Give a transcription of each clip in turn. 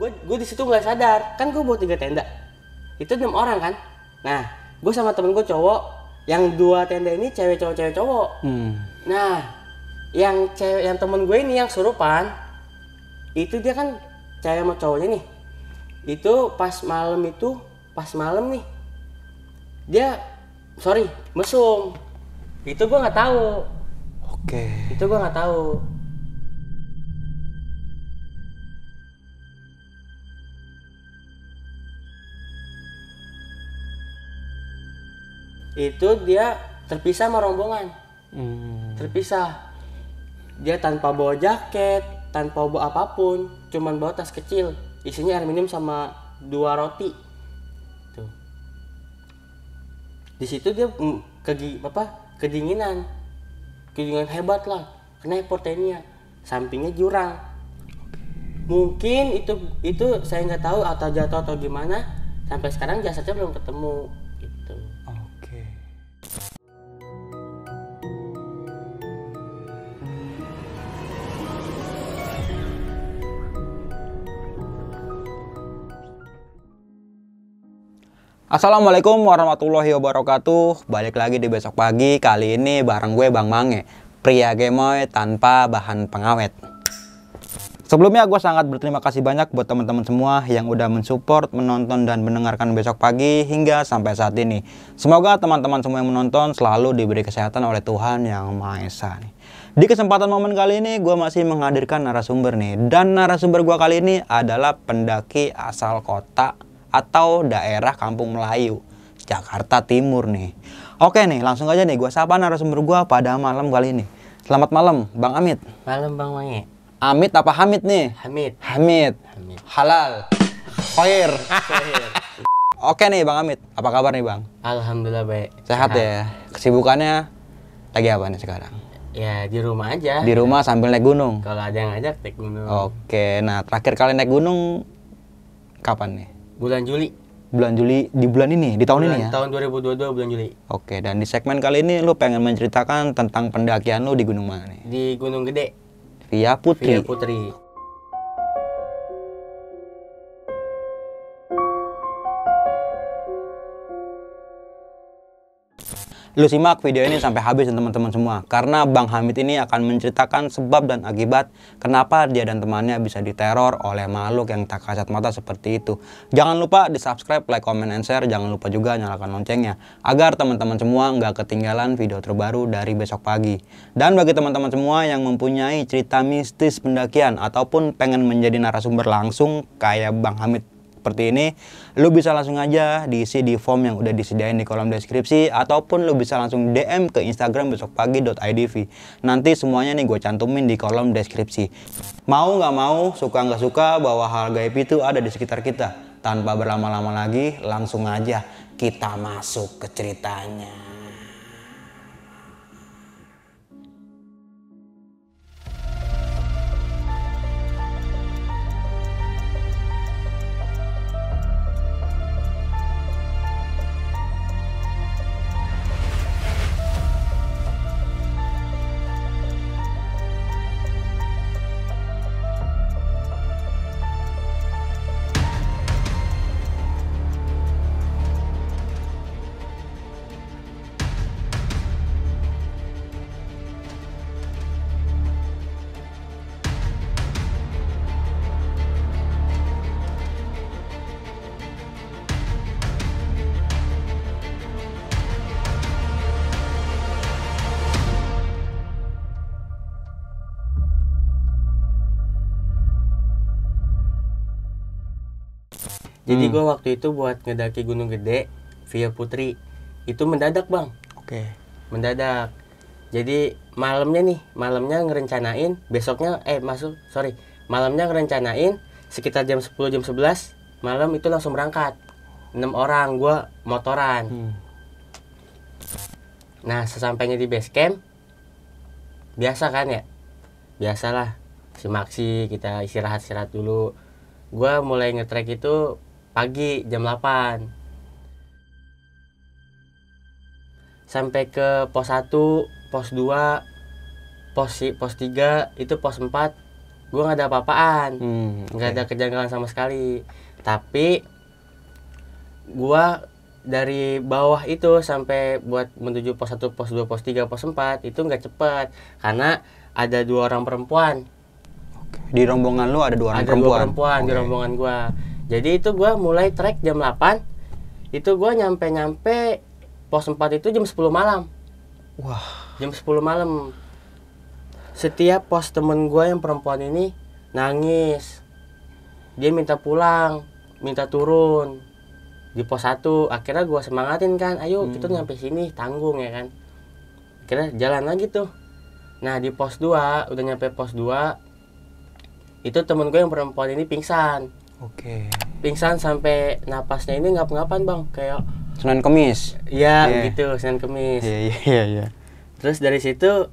gue gue di situ nggak sadar kan gue buat tiga tenda itu enam orang kan nah gue sama temen gue cowok yang dua tenda ini cewek cowok cewek cowok hmm. nah yang cewek yang temen gue ini yang surupan itu dia kan cewek sama cowoknya nih itu pas malam itu pas malam nih dia sorry mesum itu gue nggak tahu oke okay. itu gue nggak tahu itu dia terpisah sama rombongan hmm. terpisah dia tanpa bawa jaket tanpa bawa apapun cuman bawa tas kecil isinya air minum sama dua roti tuh di situ dia mm, kegi apa kedinginan kedinginan hebat lah kena hipotermia sampingnya jurang mungkin itu itu saya nggak tahu atau jatuh atau gimana sampai sekarang jasadnya belum ketemu Assalamualaikum warahmatullahi wabarakatuh Balik lagi di besok pagi Kali ini bareng gue Bang Mange Pria gemoy tanpa bahan pengawet Sebelumnya gue sangat berterima kasih banyak buat teman-teman semua yang udah mensupport, menonton, dan mendengarkan besok pagi hingga sampai saat ini. Semoga teman-teman semua yang menonton selalu diberi kesehatan oleh Tuhan Yang Maha Esa. Di kesempatan momen kali ini gue masih menghadirkan narasumber nih Dan narasumber gue kali ini adalah pendaki asal kota atau daerah Kampung Melayu Jakarta Timur nih Oke nih langsung aja nih gue sapa narasumber gue pada malam kali ini Selamat malam Bang Amit Malam Bang Mangit. Amit apa Hamid nih? Hamid. Hamid. Hamid. Halal. Khair. Oke nih Bang Amit, apa kabar nih Bang? Alhamdulillah baik. Sehat, ya? Sehat. ya. Kesibukannya lagi apa nih sekarang? Ya di rumah aja. Di rumah sambil naik gunung. Kalau ada yang ajak naik gunung. Oke, nah terakhir kali naik gunung kapan nih? Bulan Juli. Bulan Juli di bulan ini, di tahun bulan, ini ya? Tahun 2022 bulan Juli. Oke, dan di segmen kali ini lu pengen menceritakan tentang pendakian lu di gunung mana nih? Di Gunung Gede. Ria Putri. Ria Putri. Lu simak video ini sampai habis dan teman-teman semua karena Bang Hamid ini akan menceritakan sebab dan akibat kenapa dia dan temannya bisa diteror oleh makhluk yang tak kasat mata seperti itu. Jangan lupa di subscribe, like, comment, and share. Jangan lupa juga nyalakan loncengnya agar teman-teman semua nggak ketinggalan video terbaru dari besok pagi. Dan bagi teman-teman semua yang mempunyai cerita mistis pendakian ataupun pengen menjadi narasumber langsung kayak Bang Hamid seperti ini, lu bisa langsung aja diisi di form yang udah disediain di kolom deskripsi ataupun lu bisa langsung DM ke Instagram besok pagi.idv. Nanti semuanya nih gue cantumin di kolom deskripsi. Mau nggak mau, suka nggak suka bahwa hal gaib itu ada di sekitar kita. Tanpa berlama-lama lagi, langsung aja kita masuk ke ceritanya. Jadi hmm. gue waktu itu buat ngedaki Gunung Gede via Putri itu mendadak bang. Oke. Okay. Mendadak. Jadi malamnya nih, malamnya ngerencanain besoknya eh masuk sorry malamnya ngerencanain sekitar jam 10 jam 11 malam itu langsung berangkat enam orang gue motoran. Hmm. Nah sesampainya di base camp biasa kan ya biasalah si maksi kita istirahat istirahat dulu gue mulai ngetrek itu pagi jam 8 sampai ke pos 1, pos 2, pos pos 3, itu pos 4 gue nggak ada apa-apaan, hmm, nggak hmm, okay. ada kejanggalan sama sekali. Tapi gue dari bawah itu sampai buat menuju pos 1, pos 2, pos 3, pos 4 itu nggak cepat karena ada dua orang perempuan. Di rombongan lu ada dua orang ada perempuan. Ada dua perempuan okay. di rombongan gua jadi itu gue mulai trek jam 8 itu gue nyampe nyampe pos 4 itu jam 10 malam wah jam 10 malam setiap pos temen gue yang perempuan ini nangis dia minta pulang minta turun di pos satu akhirnya gue semangatin kan ayo hmm. kita nyampe sini tanggung ya kan akhirnya jalan lagi tuh nah di pos 2 udah nyampe pos 2 itu temen gue yang perempuan ini pingsan Oke. Okay. Pingsan sampai napasnya ini ngap-ngapan bang, kayak Senin Kemis. Iya yeah. gitu, Senin Kemis. Iya yeah, iya yeah, iya. Yeah, Terus dari situ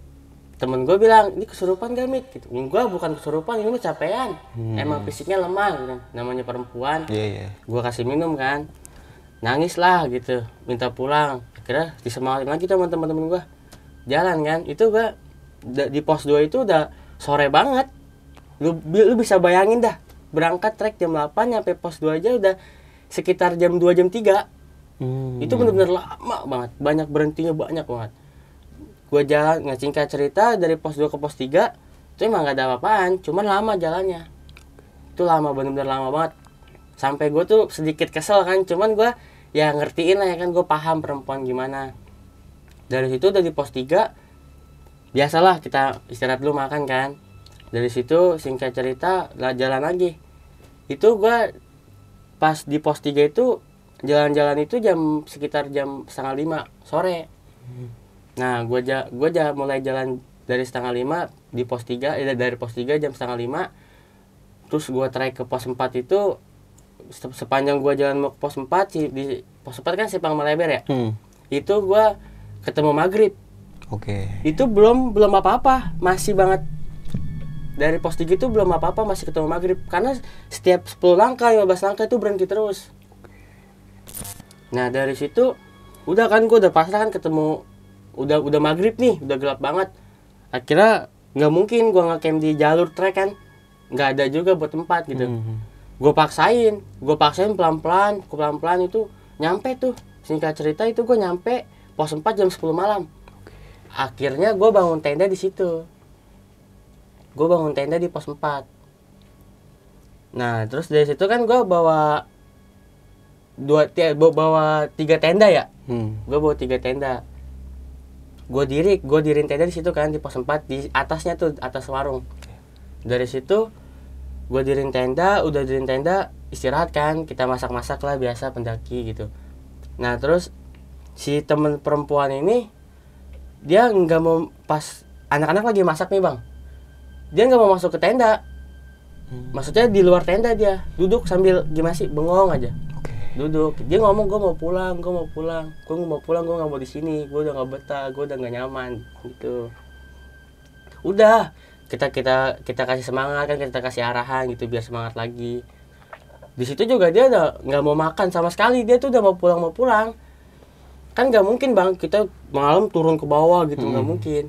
temen gue bilang ini kesurupan gak mit, Gitu. Gue bukan kesurupan, ini mah capean. Hmm. Emang fisiknya lemah, gitu. Kan. namanya perempuan. Iya yeah, iya. Yeah. Gue kasih minum kan, nangis lah gitu, minta pulang. Akhirnya disemangatin lagi teman teman temen gue, jalan kan. Itu gue di pos 2 itu udah sore banget. Lu, lu bisa bayangin dah berangkat trek jam 8 nyampe pos 2 aja udah sekitar jam 2 jam 3 hmm. itu bener-bener lama banget banyak berhentinya banyak banget gue jalan nggak cerita dari pos 2 ke pos 3 itu emang gak ada apa-apaan cuman lama jalannya itu lama bener-bener lama banget sampai gue tuh sedikit kesel kan cuman gue ya ngertiin lah ya kan gue paham perempuan gimana dari situ dari pos 3 biasalah kita istirahat dulu makan kan dari situ singkat cerita lah jalan lagi itu gua pas di pos tiga itu jalan-jalan itu jam sekitar jam setengah lima sore hmm. nah gua ja, gua ja mulai jalan dari setengah lima di pos tiga eh, dari pos tiga jam setengah lima terus gua trek ke pos empat itu sepanjang gua jalan ke pos empat si, di pos empat kan simpang melebar ya hmm. itu gua ketemu maghrib oke okay. itu belum belum apa-apa masih banget dari pos tiga itu belum apa-apa masih ketemu maghrib karena setiap 10 langkah 15 langkah itu berhenti terus nah dari situ udah kan gue udah pasrah kan ketemu udah udah maghrib nih udah gelap banget akhirnya nggak mungkin gue nggak camp di jalur trek kan nggak ada juga buat tempat gitu mm -hmm. hmm. gue paksain gue paksain pelan pelan gue pelan pelan itu nyampe tuh singkat cerita itu gue nyampe pos 4 jam 10 malam akhirnya gue bangun tenda di situ gue bangun tenda di pos 4 nah terus dari situ kan gue bawa dua tiga eh, bawa tiga tenda ya hmm. gue bawa tiga tenda gue diri gue dirin tenda di situ kan di pos 4 di atasnya tuh atas warung dari situ gue dirin tenda udah dirin tenda istirahat kan kita masak masak lah biasa pendaki gitu nah terus si temen perempuan ini dia nggak mau pas anak-anak lagi masak nih bang dia nggak mau masuk ke tenda hmm. maksudnya di luar tenda dia duduk sambil gimana sih bengong aja duduk dia ngomong gue mau pulang gue mau pulang gue mau pulang gue nggak mau di sini gue udah nggak betah gue udah nggak nyaman gitu udah kita kita kita kasih semangat kan kita kasih arahan gitu biar semangat lagi di situ juga dia udah nggak mau makan sama sekali dia tuh udah mau pulang mau pulang kan nggak mungkin bang kita malam turun ke bawah gitu nggak hmm. mungkin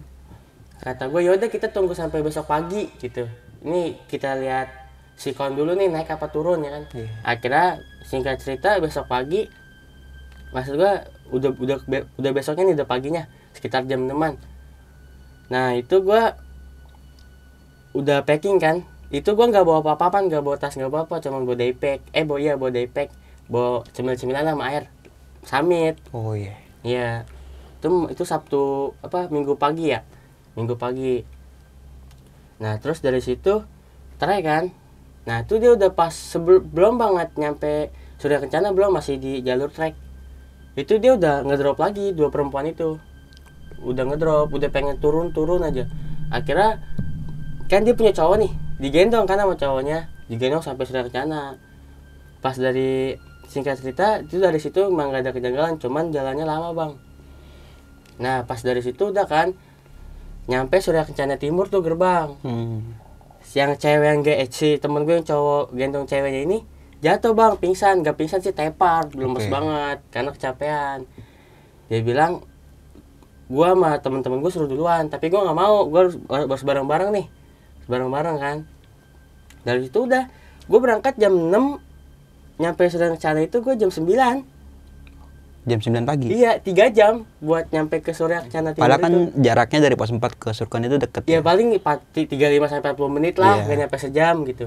kata gue yaudah kita tunggu sampai besok pagi gitu ini kita lihat si kon dulu nih naik apa turun ya kan yeah. akhirnya singkat cerita besok pagi maksud gue udah udah udah besoknya nih udah paginya sekitar jam teman nah itu gue udah packing kan itu gue nggak bawa apa-apa nggak bawa tas nggak bawa apa cuman bawa daypack eh bawa iya bawa daypack bawa cemil-cemilan sama air samit oh iya yeah. iya yeah. itu itu sabtu apa minggu pagi ya minggu pagi nah terus dari situ try kan nah itu dia udah pas sebelum belum banget nyampe sudah Kencana belum masih di jalur trek itu dia udah ngedrop lagi dua perempuan itu udah ngedrop udah pengen turun turun aja akhirnya kan dia punya cowok nih digendong karena sama cowoknya digendong sampai sudah Kencana pas dari singkat cerita itu dari situ emang gak ada kejanggalan cuman jalannya lama bang nah pas dari situ udah kan nyampe Surya Kencana Timur tuh gerbang hmm. yang cewek yang gak eh, si temen gue yang cowok gendong ceweknya ini jatuh bang pingsan gak pingsan sih tepar belum okay. banget karena kecapean dia bilang gue sama temen-temen gue suruh duluan tapi gue nggak mau gue harus, harus bareng-bareng nih bareng-bareng kan dari situ udah gue berangkat jam 6 nyampe sedang cara itu gue jam 9 jam 9 pagi iya tiga jam buat nyampe ke sore Cana Timur padahal kan itu. jaraknya dari pos 4 ke Surkan itu deket ya, ya. paling 35 sampai 40 menit lah enggak iya. nyampe sejam gitu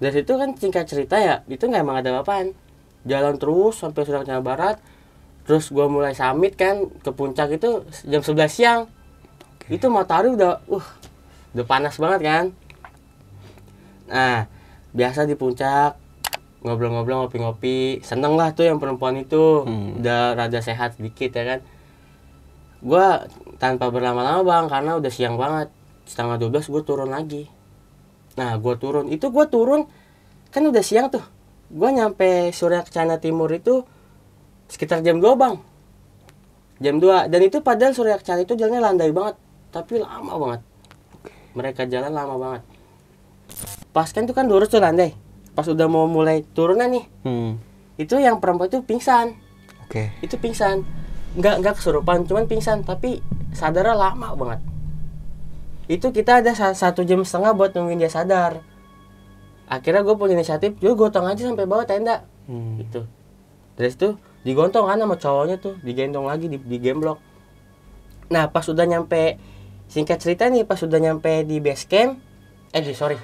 dari situ kan singkat cerita ya itu nggak emang ada apa-apaan jalan terus sampai Surkan Cana Barat terus gua mulai samit kan ke puncak itu jam 11 siang Oke. itu matahari udah uh udah panas banget kan nah biasa di puncak ngobrol-ngobrol ngopi-ngopi seneng lah tuh yang perempuan itu hmm. udah rada sehat sedikit ya kan gue tanpa berlama-lama bang karena udah siang banget setengah 12 gue turun lagi nah gue turun itu gue turun kan udah siang tuh gue nyampe Surya Kencana Timur itu sekitar jam 2 bang jam 2 dan itu padahal Surya Kencana itu jalannya landai banget tapi lama banget mereka jalan lama banget pas kan itu kan lurus tuh landai pas udah mau mulai turunan nih hmm. itu yang perempuan itu pingsan oke okay. itu pingsan nggak nggak kesurupan cuman pingsan tapi sadarnya lama banget itu kita ada satu jam setengah buat nungguin dia sadar akhirnya gue punya inisiatif gue gotong aja sampai bawah tenda hmm. terus gitu. dari situ digontong kan sama cowoknya tuh digendong lagi di, di game block nah pas udah nyampe singkat cerita nih pas udah nyampe di base camp eh sorry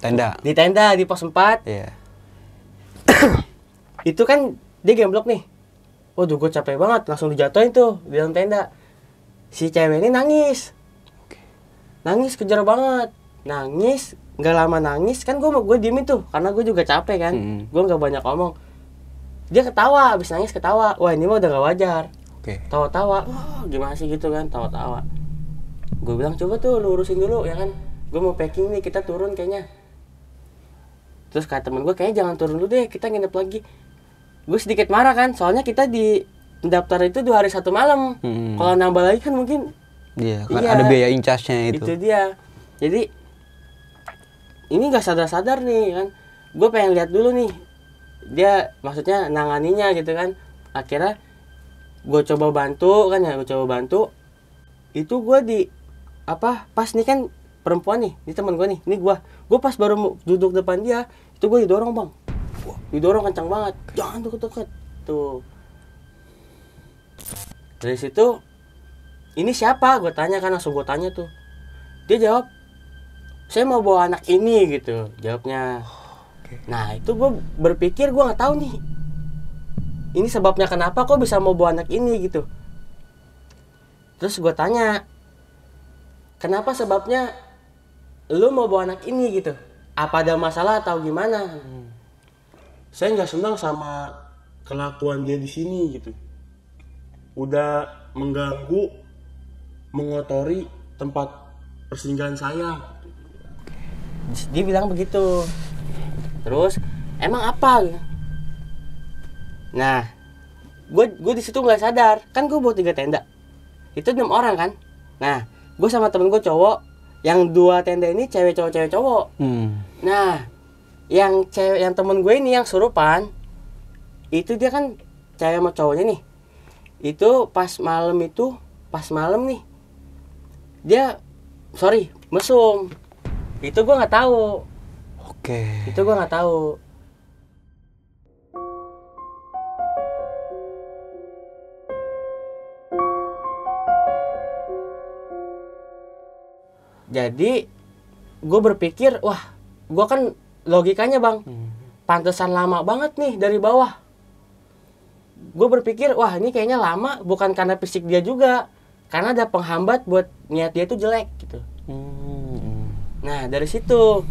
tenda di tenda di pos 4 yeah. itu kan dia gemblok nih waduh gue capek banget langsung dijatuhin tuh di dalam tenda si cewek ini nangis nangis kejar banget nangis nggak lama nangis kan gue gue diemin tuh karena gue juga capek kan mm-hmm. gue nggak banyak ngomong dia ketawa abis nangis ketawa wah ini mah udah gak wajar okay. tawa-tawa oh, gimana sih gitu kan tawa-tawa gue bilang coba tuh lurusin dulu ya kan gue mau packing nih kita turun kayaknya terus kata temen gue kayaknya jangan turun dulu deh kita nginep lagi gue sedikit marah kan soalnya kita di daftar itu dua hari satu malam hmm. kalau nambah lagi kan mungkin iya kan iya, ada biaya incasnya itu itu dia jadi ini gak sadar-sadar nih kan gue pengen lihat dulu nih dia maksudnya nanganinya gitu kan akhirnya gue coba bantu kan ya gue coba bantu itu gue di apa pas nih kan perempuan nih ini teman gue nih ini gue gue pas baru duduk depan dia itu gue didorong bang didorong kencang banget jangan deket-deket tuh dari situ ini siapa gue tanya kan langsung gue tanya tuh dia jawab saya mau bawa anak ini gitu jawabnya nah itu gue berpikir gue nggak tahu nih ini sebabnya kenapa kok bisa mau bawa anak ini gitu terus gue tanya kenapa sebabnya lu mau bawa anak ini gitu apa ada masalah atau gimana hmm. saya nggak senang sama kelakuan dia di sini gitu udah mengganggu mengotori tempat persinggahan saya dia bilang begitu terus emang apa nah gue gue di situ nggak sadar kan gue buat tiga tenda itu enam orang kan nah gue sama temen gue cowok yang dua tenda ini cewek cowok cewek cowok hmm. nah yang cewek yang temen gue ini yang surupan itu dia kan cewek sama cowoknya nih itu pas malam itu pas malam nih dia sorry mesum itu gue nggak tahu oke okay. itu gue nggak tahu jadi gue berpikir wah gue kan logikanya bang hmm. pantesan lama banget nih dari bawah gue berpikir wah ini kayaknya lama bukan karena fisik dia juga karena ada penghambat buat niat dia itu jelek gitu hmm. nah dari situ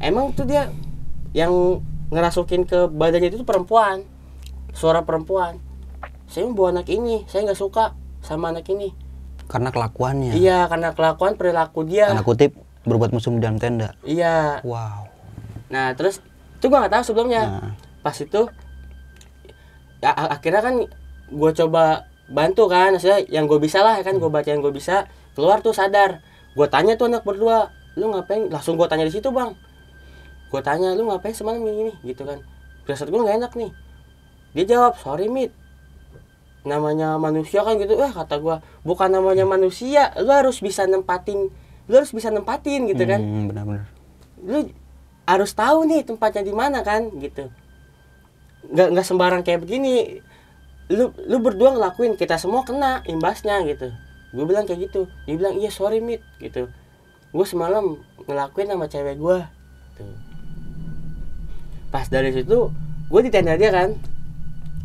emang tuh dia yang ngerasukin ke badannya itu perempuan suara perempuan saya mau anak ini saya nggak suka sama anak ini karena kelakuannya. Iya, karena kelakuan perilaku dia. Karena kutip berbuat musuh dalam tenda. Iya. Wow. Nah, terus itu gue nggak tahu sebelumnya. Nah. Pas itu ya, akhirnya kan gue coba bantu kan saya yang gue bisa lah ya kan gue hmm. baca yang gue bisa keluar tuh sadar gue tanya tuh anak berdua lu ngapain langsung gue tanya di situ bang gue tanya lu ngapain semalam gini, gitu kan biasa gue gak enak nih dia jawab sorry mit namanya manusia kan gitu wah eh, kata gue bukan namanya manusia lu harus bisa nempatin lu harus bisa nempatin gitu kan hmm, benar-benar lu harus tahu nih tempatnya di mana kan gitu nggak nggak sembarang kayak begini lu lu berdua ngelakuin kita semua kena imbasnya gitu gue bilang kayak gitu dia bilang iya sorry mit gitu gue semalam ngelakuin sama cewek gue tuh gitu. pas dari situ gue ditanya dia kan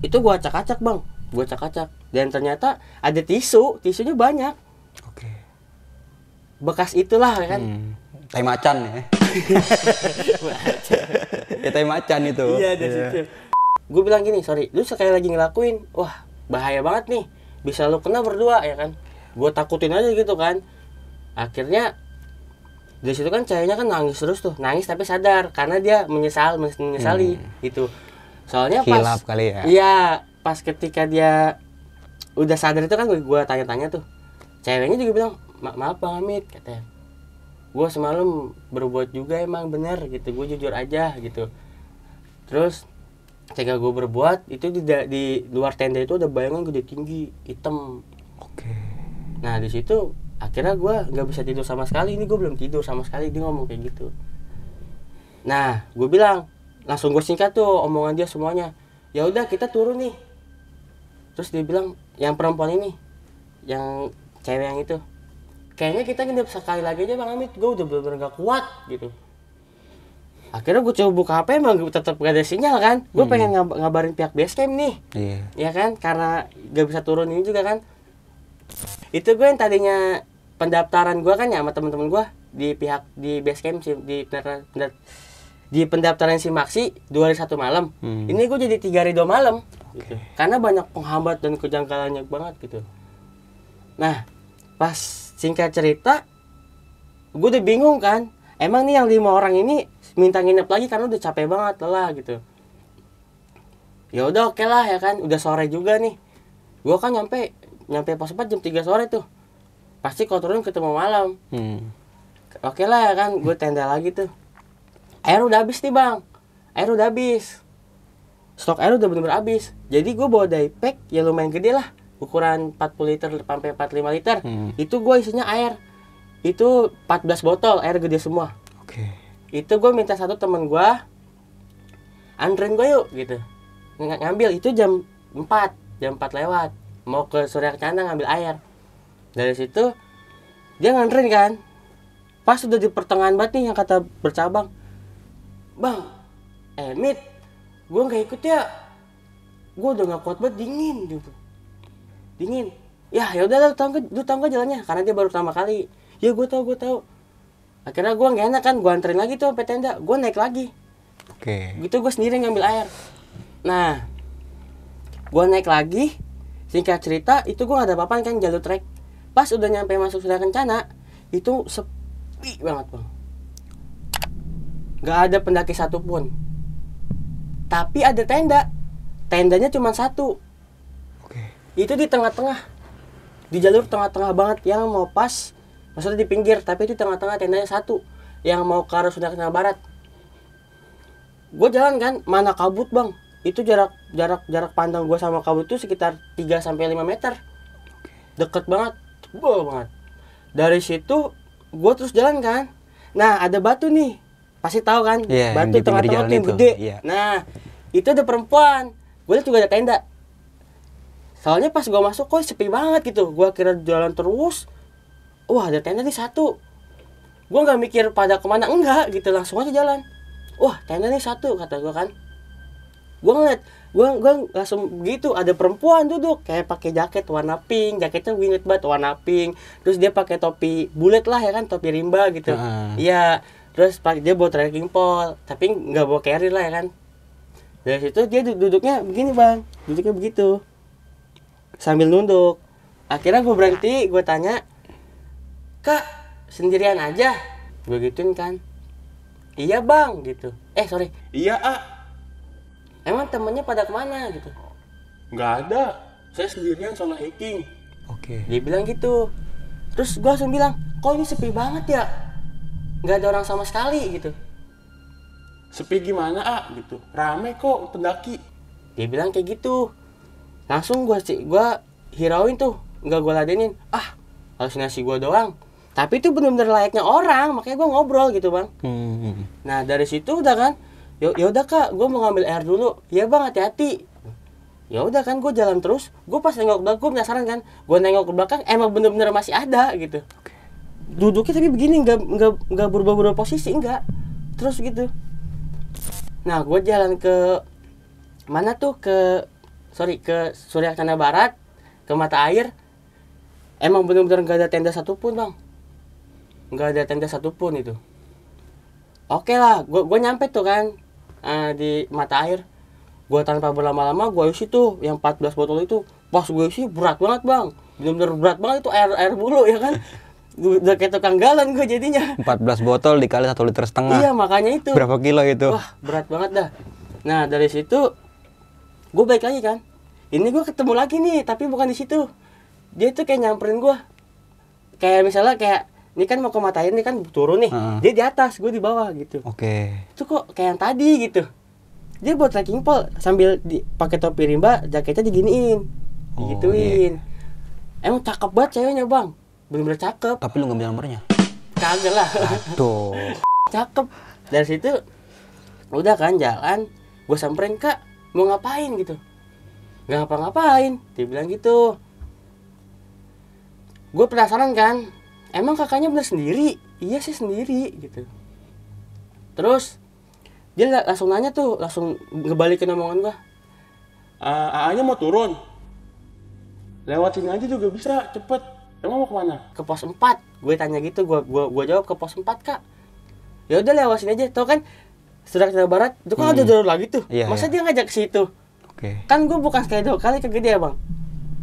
itu gue acak-acak bang gue cak-cak dan ternyata ada tisu tisunya banyak oke bekas itulah kan hmm. tai macan ya ya tai macan itu iya dari yeah. gue bilang gini sorry lu sekali lagi ngelakuin wah bahaya banget nih bisa lu kena berdua ya kan gue takutin aja gitu kan akhirnya dari situ kan ceweknya kan nangis terus tuh nangis tapi sadar karena dia menyesal menyesali hmm. itu soalnya Hilap pas kali ya iya pas ketika dia udah sadar itu kan gue, tanya-tanya tuh ceweknya juga bilang Ma maaf bang Amit katanya gue semalam berbuat juga emang bener gitu gue jujur aja gitu terus ketika gue berbuat itu di, di luar tenda itu ada bayangan gede tinggi hitam oke nah di situ akhirnya gue nggak bisa tidur sama sekali ini gue belum tidur sama sekali dia ngomong kayak gitu nah gue bilang langsung gue singkat tuh omongan dia semuanya ya udah kita turun nih terus dia bilang yang perempuan ini yang cewek yang itu kayaknya kita nginep sekali lagi aja bang Amit gue udah bener-bener gak kuat gitu akhirnya gue coba buka HP emang tetap gak ada sinyal kan gue hmm. pengen ngab ngabarin pihak basecamp nih yeah. ya iya kan karena gak bisa turun ini juga kan itu gue yang tadinya pendaftaran gue kan ya sama temen-temen gue di pihak di basecamp sih di pendaftaran di pendaftaran si Maxi dua hari satu malam hmm. ini gue jadi tiga hari dua malam okay. Gitu. karena banyak penghambat dan kejanggalannya banget gitu nah pas singkat cerita gue udah bingung kan emang nih yang lima orang ini minta nginep lagi karena udah capek banget lelah gitu ya udah oke okay lah ya kan udah sore juga nih gue kan nyampe nyampe pas empat jam tiga sore tuh pasti kalau turun ketemu malam hmm. oke okay lah ya kan gue tenda lagi tuh air udah habis nih bang air udah habis stok air udah benar-benar habis jadi gue bawa pack ya lumayan gede lah ukuran 40 liter sampai 45 liter hmm. itu gue isinya air itu 14 botol air gede semua oke okay. itu gue minta satu temen gue anterin gue yuk gitu Ng ngambil itu jam 4 jam 4 lewat mau ke Surya Kencana ngambil air dari situ dia nganterin kan pas udah di pertengahan banget nih yang kata bercabang bang emit eh, gue nggak ikut ya gue udah nggak kuat banget dingin gitu dingin ya yaudah lu tangga lu tangga jalannya karena dia baru pertama kali ya gue tau gue tau akhirnya gue nggak enak kan gue anterin lagi tuh sampai tenda gue naik lagi oke okay. gitu gue sendiri ngambil air nah gue naik lagi singkat cerita itu gue gak ada apa-apa kan jalur trek pas udah nyampe masuk sudah kencana itu sepi banget bang nggak ada pendaki satupun tapi ada tenda tendanya cuma satu Oke. itu di tengah-tengah di jalur tengah-tengah banget yang mau pas maksudnya di pinggir tapi itu tengah-tengah tendanya satu yang mau ke arah sudah Sunda Barat gue jalan kan mana kabut bang itu jarak jarak jarak pandang gue sama kabut itu sekitar 3 sampai lima meter deket banget gue banget dari situ gue terus jalan kan nah ada batu nih pasti tahu kan yeah, batu tengah-tengah yang gede yeah. nah itu ada perempuan gue juga ada tenda soalnya pas gue masuk kok sepi banget gitu gue kira jalan terus wah ada tenda nih satu gue nggak mikir pada kemana enggak gitu langsung aja jalan wah tenda nih satu kata gue kan gue ngeliat gue gue langsung gitu ada perempuan duduk kayak pakai jaket warna pink jaketnya gue banget warna pink terus dia pakai topi bulat lah ya kan topi rimba gitu iya uh terus dia bawa trekking pole tapi nggak bawa carry lah ya kan dari situ dia duduknya begini bang duduknya begitu sambil nunduk akhirnya gue berhenti gue tanya kak sendirian aja gue gituin kan iya bang gitu eh sorry iya ah emang temennya pada kemana gitu nggak ada saya sendirian sama hiking oke okay. dia bilang gitu terus gue langsung bilang kok ini sepi banget ya nggak ada orang sama sekali gitu sepi gimana ah gitu rame kok pendaki dia bilang kayak gitu langsung gue sih gue hirauin tuh nggak gue ladenin ah halusinasi gue doang tapi itu bener benar layaknya orang makanya gue ngobrol gitu bang hmm. nah dari situ udah kan ya udah kak gue mau ngambil air dulu ya bang hati-hati ya udah kan gue jalan terus gue pas nengok belakang gue penasaran kan gue nengok ke belakang emang bener-bener masih ada gitu duduknya tapi begini nggak nggak nggak berubah-ubah posisi nggak terus gitu nah gue jalan ke mana tuh ke sorry ke Surya tanah Barat ke mata air emang bener benar nggak ada tenda satupun bang nggak ada tenda satupun itu oke okay lah gue gue nyampe tuh kan uh, di mata air gue tanpa berlama-lama gue isi tuh yang 14 botol itu pas gue isi berat banget bang bener-bener berat banget itu air air bulu ya kan Gue udah kayak tukang galon gue jadinya. 14 botol dikali satu liter setengah. Iya, makanya itu. Berapa kilo itu? Wah, berat banget dah. Nah, dari situ gue baik lagi kan. Ini gue ketemu lagi nih, tapi bukan di situ. Dia tuh kayak nyamperin gue. Kayak misalnya kayak ini kan mau ke Matahin ini kan turun nih. Hmm. Dia di atas, gue di bawah gitu. Oke. Okay. Itu kok kayak yang tadi gitu dia buat trekking pole sambil dipakai pakai topi rimba jaketnya diginiin oh, digituin yeah. emang cakep banget ceweknya bang bener-bener cakep tapi lu nggak bilang nomornya kagak lah aduh cakep dari situ udah kan jalan gue samperin kak mau ngapain gitu Gak ngapa-ngapain dia bilang gitu gue penasaran kan emang kakaknya bener sendiri iya sih sendiri gitu terus dia langsung nanya tuh langsung ngebalikin omongan gue uh, AA nya mau turun lewat sini aja juga bisa cepet emang mau kemana ke pos 4 gue tanya gitu gue gue gue jawab ke pos 4 kak ya udah lewat sini aja tau kan sudah Jawa Barat itu kan hmm. ada jalur lagi tuh yeah, masa yeah. dia ngajak ke situ okay. kan gue bukan sekali dua kali ke gede bang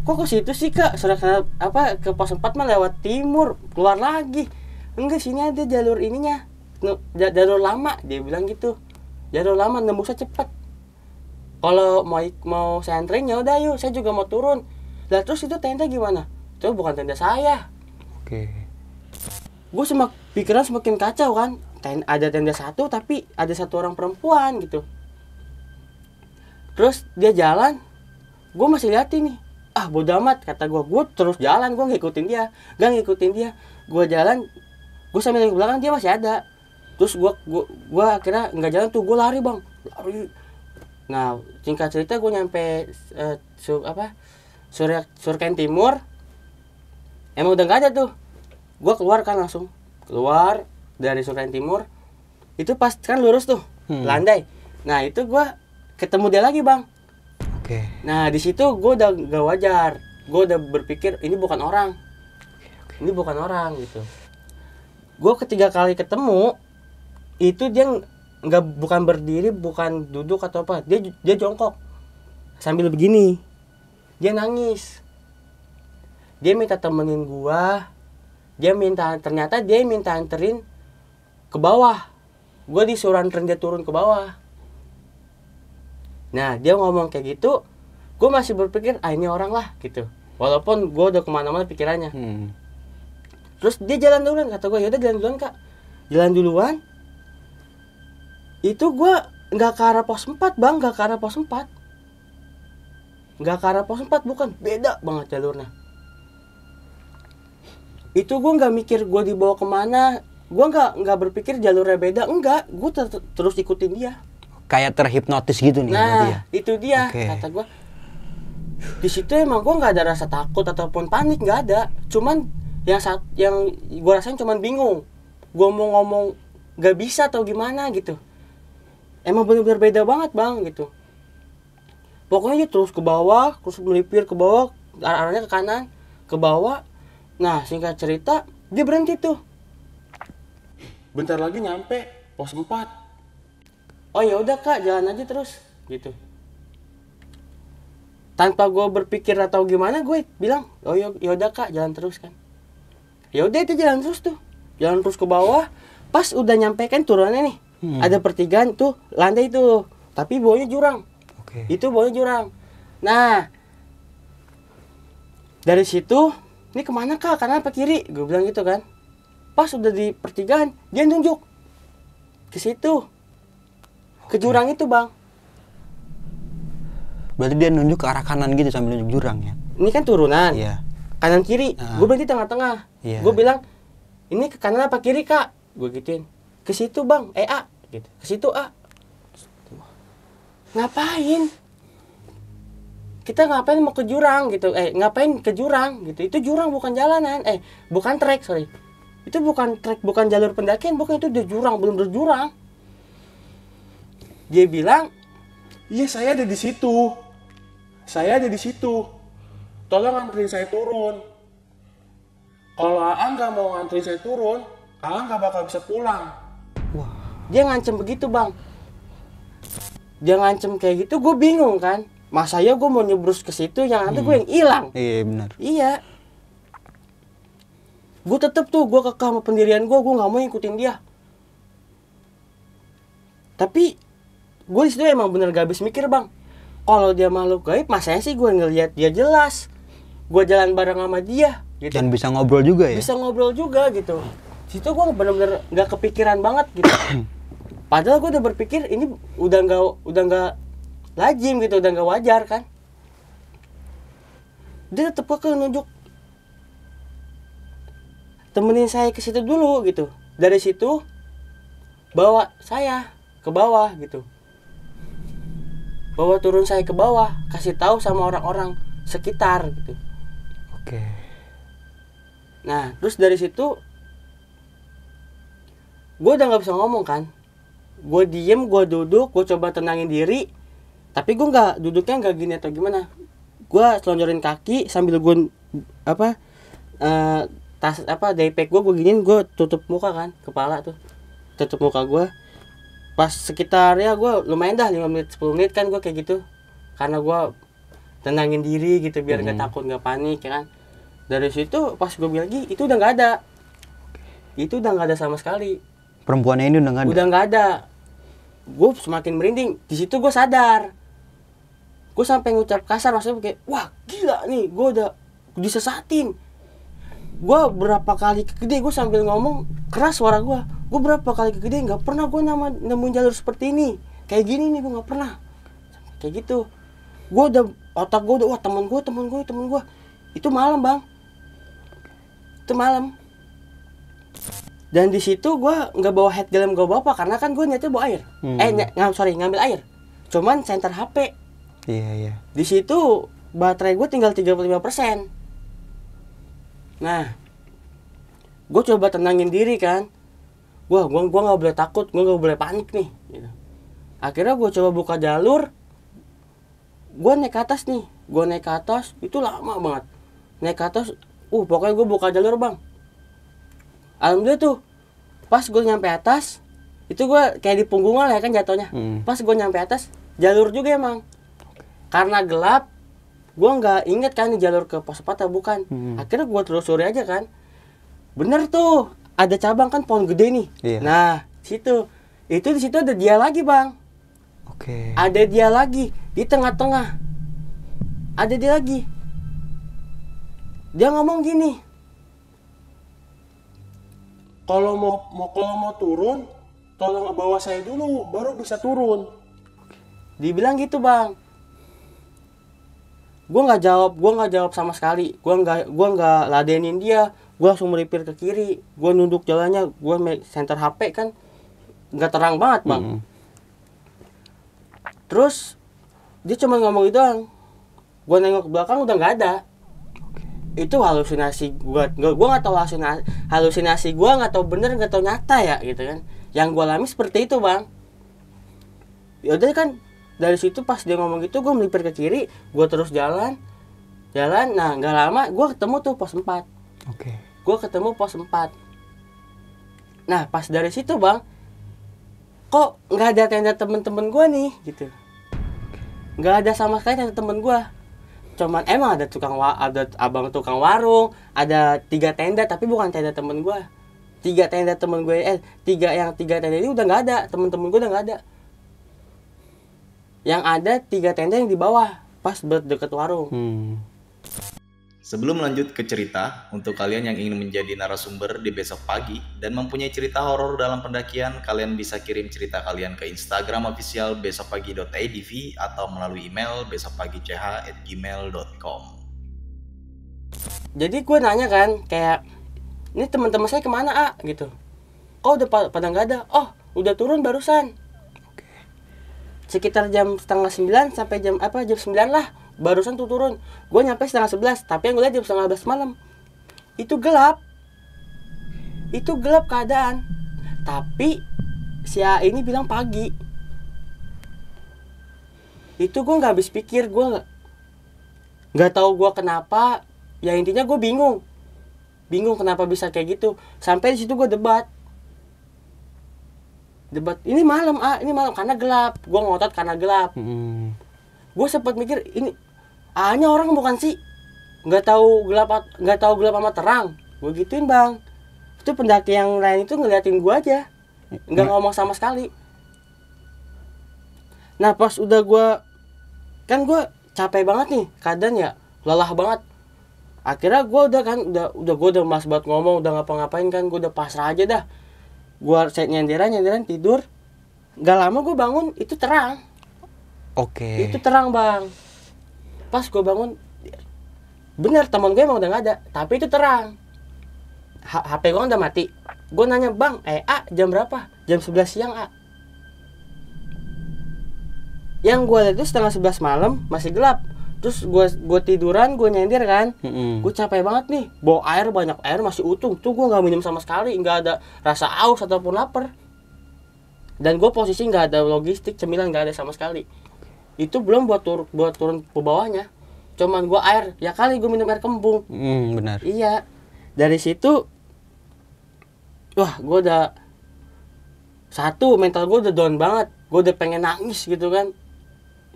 kok ke situ sih kak surat apa ke pos 4 mah lewat timur keluar lagi enggak sini ada jalur ininya jalur lama dia bilang gitu jalur lama nembusnya cepet kalau mau mau saya ya udah yuk saya juga mau turun lah terus itu tenda gimana itu bukan tenda saya oke okay. gue semak pikiran semakin kacau kan Ten, ada tenda satu tapi ada satu orang perempuan gitu terus dia jalan gue masih lihat ini, ah bodo amat kata gue gue terus jalan gue ngikutin dia gak ngikutin dia gue jalan gue sambil ke belakang dia masih ada terus gue gue gue akhirnya nggak jalan tuh gue lari bang lari nah singkat cerita gue nyampe uh, su, apa surya surken timur emang udah nggak ada tuh gue keluar kan langsung keluar dari Sukain Timur itu pas kan lurus tuh hmm. landai nah itu gue ketemu dia lagi bang oke okay. nah di situ gue udah gak wajar gue udah berpikir ini bukan orang ini bukan orang gitu gue ketiga kali ketemu itu dia nggak bukan berdiri bukan duduk atau apa dia dia jongkok sambil begini dia nangis dia minta temenin gua dia minta ternyata dia minta anterin ke bawah gua disuruh anterin dia turun ke bawah nah dia ngomong kayak gitu gua masih berpikir ah ini orang lah gitu walaupun gua udah kemana-mana pikirannya hmm. terus dia jalan duluan kata gua yaudah jalan duluan kak jalan duluan itu gua nggak ke arah pos 4 bang nggak ke arah pos 4 nggak ke arah pos 4 bukan beda banget jalurnya itu gue nggak mikir gue dibawa kemana gue nggak nggak berpikir jalurnya beda enggak gue ter terus ikutin dia kayak terhipnotis gitu nih nah dia. Ya? itu dia okay. kata gue di situ emang gue nggak ada rasa takut ataupun panik nggak ada cuman yang saat yang gue rasain cuman bingung gue mau ngomong nggak bisa atau gimana gitu emang benar benar beda banget bang gitu pokoknya terus ke bawah terus melipir ke bawah arahnya ke kanan ke bawah Nah singkat cerita dia berhenti tuh. Bentar lagi nyampe pos 4. Oh ya udah kak jalan aja terus gitu. Tanpa gue berpikir atau gimana gue bilang oh yaudah ya kak jalan terus kan. Ya udah itu jalan terus tuh jalan terus ke bawah. Pas udah nyampe kan turunnya nih hmm. ada pertigaan tuh lantai itu. tapi bawahnya jurang. Okay. Itu bawahnya jurang. Nah dari situ ini kemana kak kanan apa kiri gue bilang gitu kan pas udah di pertigaan dia nunjuk ke situ ke jurang itu bang berarti dia nunjuk ke arah kanan gitu sambil nunjuk jurang ya ini kan turunan iya. kanan kiri uh. gue berhenti tengah-tengah iya. gue bilang ini ke kanan apa kiri kak gue gituin ke situ bang eh a gitu ke situ a ngapain kita ngapain mau ke jurang gitu eh ngapain ke jurang gitu itu jurang bukan jalanan eh bukan trek sorry itu bukan trek bukan jalur pendakian bukan itu udah jurang belum berjurang dia bilang iya saya ada di situ saya ada di situ tolong anterin saya turun kalau Aang nggak mau nganterin saya turun Aang nggak bakal bisa pulang wah dia ngancem begitu bang dia ngancem kayak gitu gue bingung kan Mas ya gue mau nyebrus ke situ yang nanti hmm. gue yang hilang iya benar iya gue tetep tuh gue kekeh sama pendirian gue gue nggak mau ngikutin dia tapi gue disitu emang bener gak habis mikir bang kalau dia malu, gaib masanya sih gue ngeliat dia jelas gue jalan bareng sama dia gitu. dan bisa ngobrol juga ya bisa ngobrol juga gitu situ gue bener-bener nggak kepikiran banget gitu padahal gue udah berpikir ini udah nggak udah nggak lazim gitu dan gak wajar kan dia tetap ke nunjuk temenin saya ke situ dulu gitu dari situ bawa saya ke bawah gitu bawa turun saya ke bawah kasih tahu sama orang-orang sekitar gitu oke nah terus dari situ gue udah nggak bisa ngomong kan gue diem gue duduk gue coba tenangin diri tapi gue nggak duduknya nggak gini atau gimana gue selonjorin kaki sambil gue apa uh, tas apa daypack gue gue giniin gue tutup muka kan kepala tuh tutup muka gue pas sekitar ya gue lumayan dah 5 menit 10 menit kan gue kayak gitu karena gue tenangin diri gitu biar nggak gak hmm. takut gak panik ya kan dari situ pas gue bilang lagi itu udah nggak ada itu udah nggak ada sama sekali perempuannya ini udah nggak ada udah nggak ada gue semakin merinding di situ gue sadar gue sampai ngucap kasar maksudnya kayak wah gila nih gue udah disesatin gue berapa kali kegede gue sambil ngomong keras suara gue gue berapa kali kegede nggak pernah gue nama nemuin jalur seperti ini kayak gini nih gue nggak pernah kayak gitu gue udah otak gue udah wah temen gue temen gue temen gue itu malam bang itu malam dan di situ gue nggak bawa head dalam gue bawa apa karena kan gue niatnya bawa air hmm. eh ngambil ng sorry ngambil air cuman center hp Iya, iya. Di situ baterai gue tinggal 35%. Nah, gue coba tenangin diri kan. Gue gua gua nggak boleh takut, gue nggak boleh panik nih. Gitu. Akhirnya gue coba buka jalur. Gue naik ke atas nih. Gue naik ke atas, itu lama banget. Naik ke atas, uh pokoknya gue buka jalur bang. Alhamdulillah tuh, pas gue nyampe atas, itu gue kayak di punggungan lah ya kan jatuhnya. Hmm. Pas gue nyampe atas, jalur juga emang karena gelap gue nggak inget kan di jalur ke pos patah bukan hmm. akhirnya gue telusuri aja kan bener tuh ada cabang kan pohon gede nih iya. nah situ itu di situ ada dia lagi bang oke okay. ada dia lagi di tengah-tengah ada dia lagi dia ngomong gini kalau mau, mau kalau mau turun tolong bawa saya dulu baru bisa turun dibilang gitu bang gue nggak jawab gue nggak jawab sama sekali gue nggak gue nggak ladenin dia gue langsung melipir ke kiri gue nunduk jalannya gue center hp kan nggak terang banget bang hmm. terus dia cuma ngomong itu doang gue nengok ke belakang udah nggak ada itu halusinasi gue gue nggak tahu halusinasi halusinasi gue nggak tahu bener nggak tahu nyata ya gitu kan yang gue alami seperti itu bang ya udah kan dari situ pas dia ngomong gitu gue melipir ke kiri gue terus jalan jalan nah nggak lama gue ketemu tuh pos 4 oke okay. gue ketemu pos 4 nah pas dari situ bang kok nggak ada tenda temen-temen gue nih gitu nggak ada sama sekali tenda temen gue cuman emang ada tukang wa ada abang tukang warung ada tiga tenda tapi bukan tenda temen gue tiga tenda temen gue eh tiga yang tiga tenda ini udah nggak ada temen-temen gue udah nggak ada yang ada tiga tenda yang di bawah pas berdekat warung. Hmm. Sebelum lanjut ke cerita, untuk kalian yang ingin menjadi narasumber di besok pagi dan mempunyai cerita horor dalam pendakian, kalian bisa kirim cerita kalian ke Instagram official besokpagi.idv atau melalui email besokpagi.ch@gmail.com. Jadi gue nanya kan, kayak ini teman-teman saya kemana ah gitu? Kok udah pada nggak ada? Oh, udah turun barusan sekitar jam setengah sembilan sampai jam apa jam sembilan lah barusan tuh turun gue nyampe setengah sebelas tapi yang gue lihat jam setengah sebelas malam itu gelap itu gelap keadaan tapi si A ini bilang pagi itu gue nggak habis pikir gue nggak tahu gue kenapa ya intinya gue bingung bingung kenapa bisa kayak gitu sampai di situ gue debat debat ini malam ah ini malam karena gelap gue ngotot karena gelap hmm. gue sempat mikir ini hanya orang bukan sih nggak tahu gelap nggak tahu gelap sama terang gue gituin bang itu pendaki yang lain itu ngeliatin gue aja nggak ngomong sama sekali nah pas udah gue kan gue capek banget nih kadang ya lelah banget akhirnya gue udah kan udah udah gue udah mas banget ngomong udah ngapa-ngapain kan gue udah pasrah aja dah gua saya nyenderan nyenderan tidur nggak lama gue bangun itu terang oke okay. itu terang bang pas gue bangun bener teman gue emang udah nggak ada tapi itu terang H HP gue kan udah mati gue nanya bang eh A jam berapa jam 11 siang A yang gue lihat itu setengah sebelas malam masih gelap terus gue gue tiduran gue nyender kan mm-hmm. gue capek banget nih bawa air banyak air masih utuh tuh gue nggak minum sama sekali nggak ada rasa aus ataupun lapar dan gue posisi nggak ada logistik cemilan nggak ada sama sekali itu belum buat tur buat turun ke bawahnya cuman gue air ya kali gue minum air kembung mm, benar iya dari situ wah gue udah satu mental gue udah down banget gue udah pengen nangis gitu kan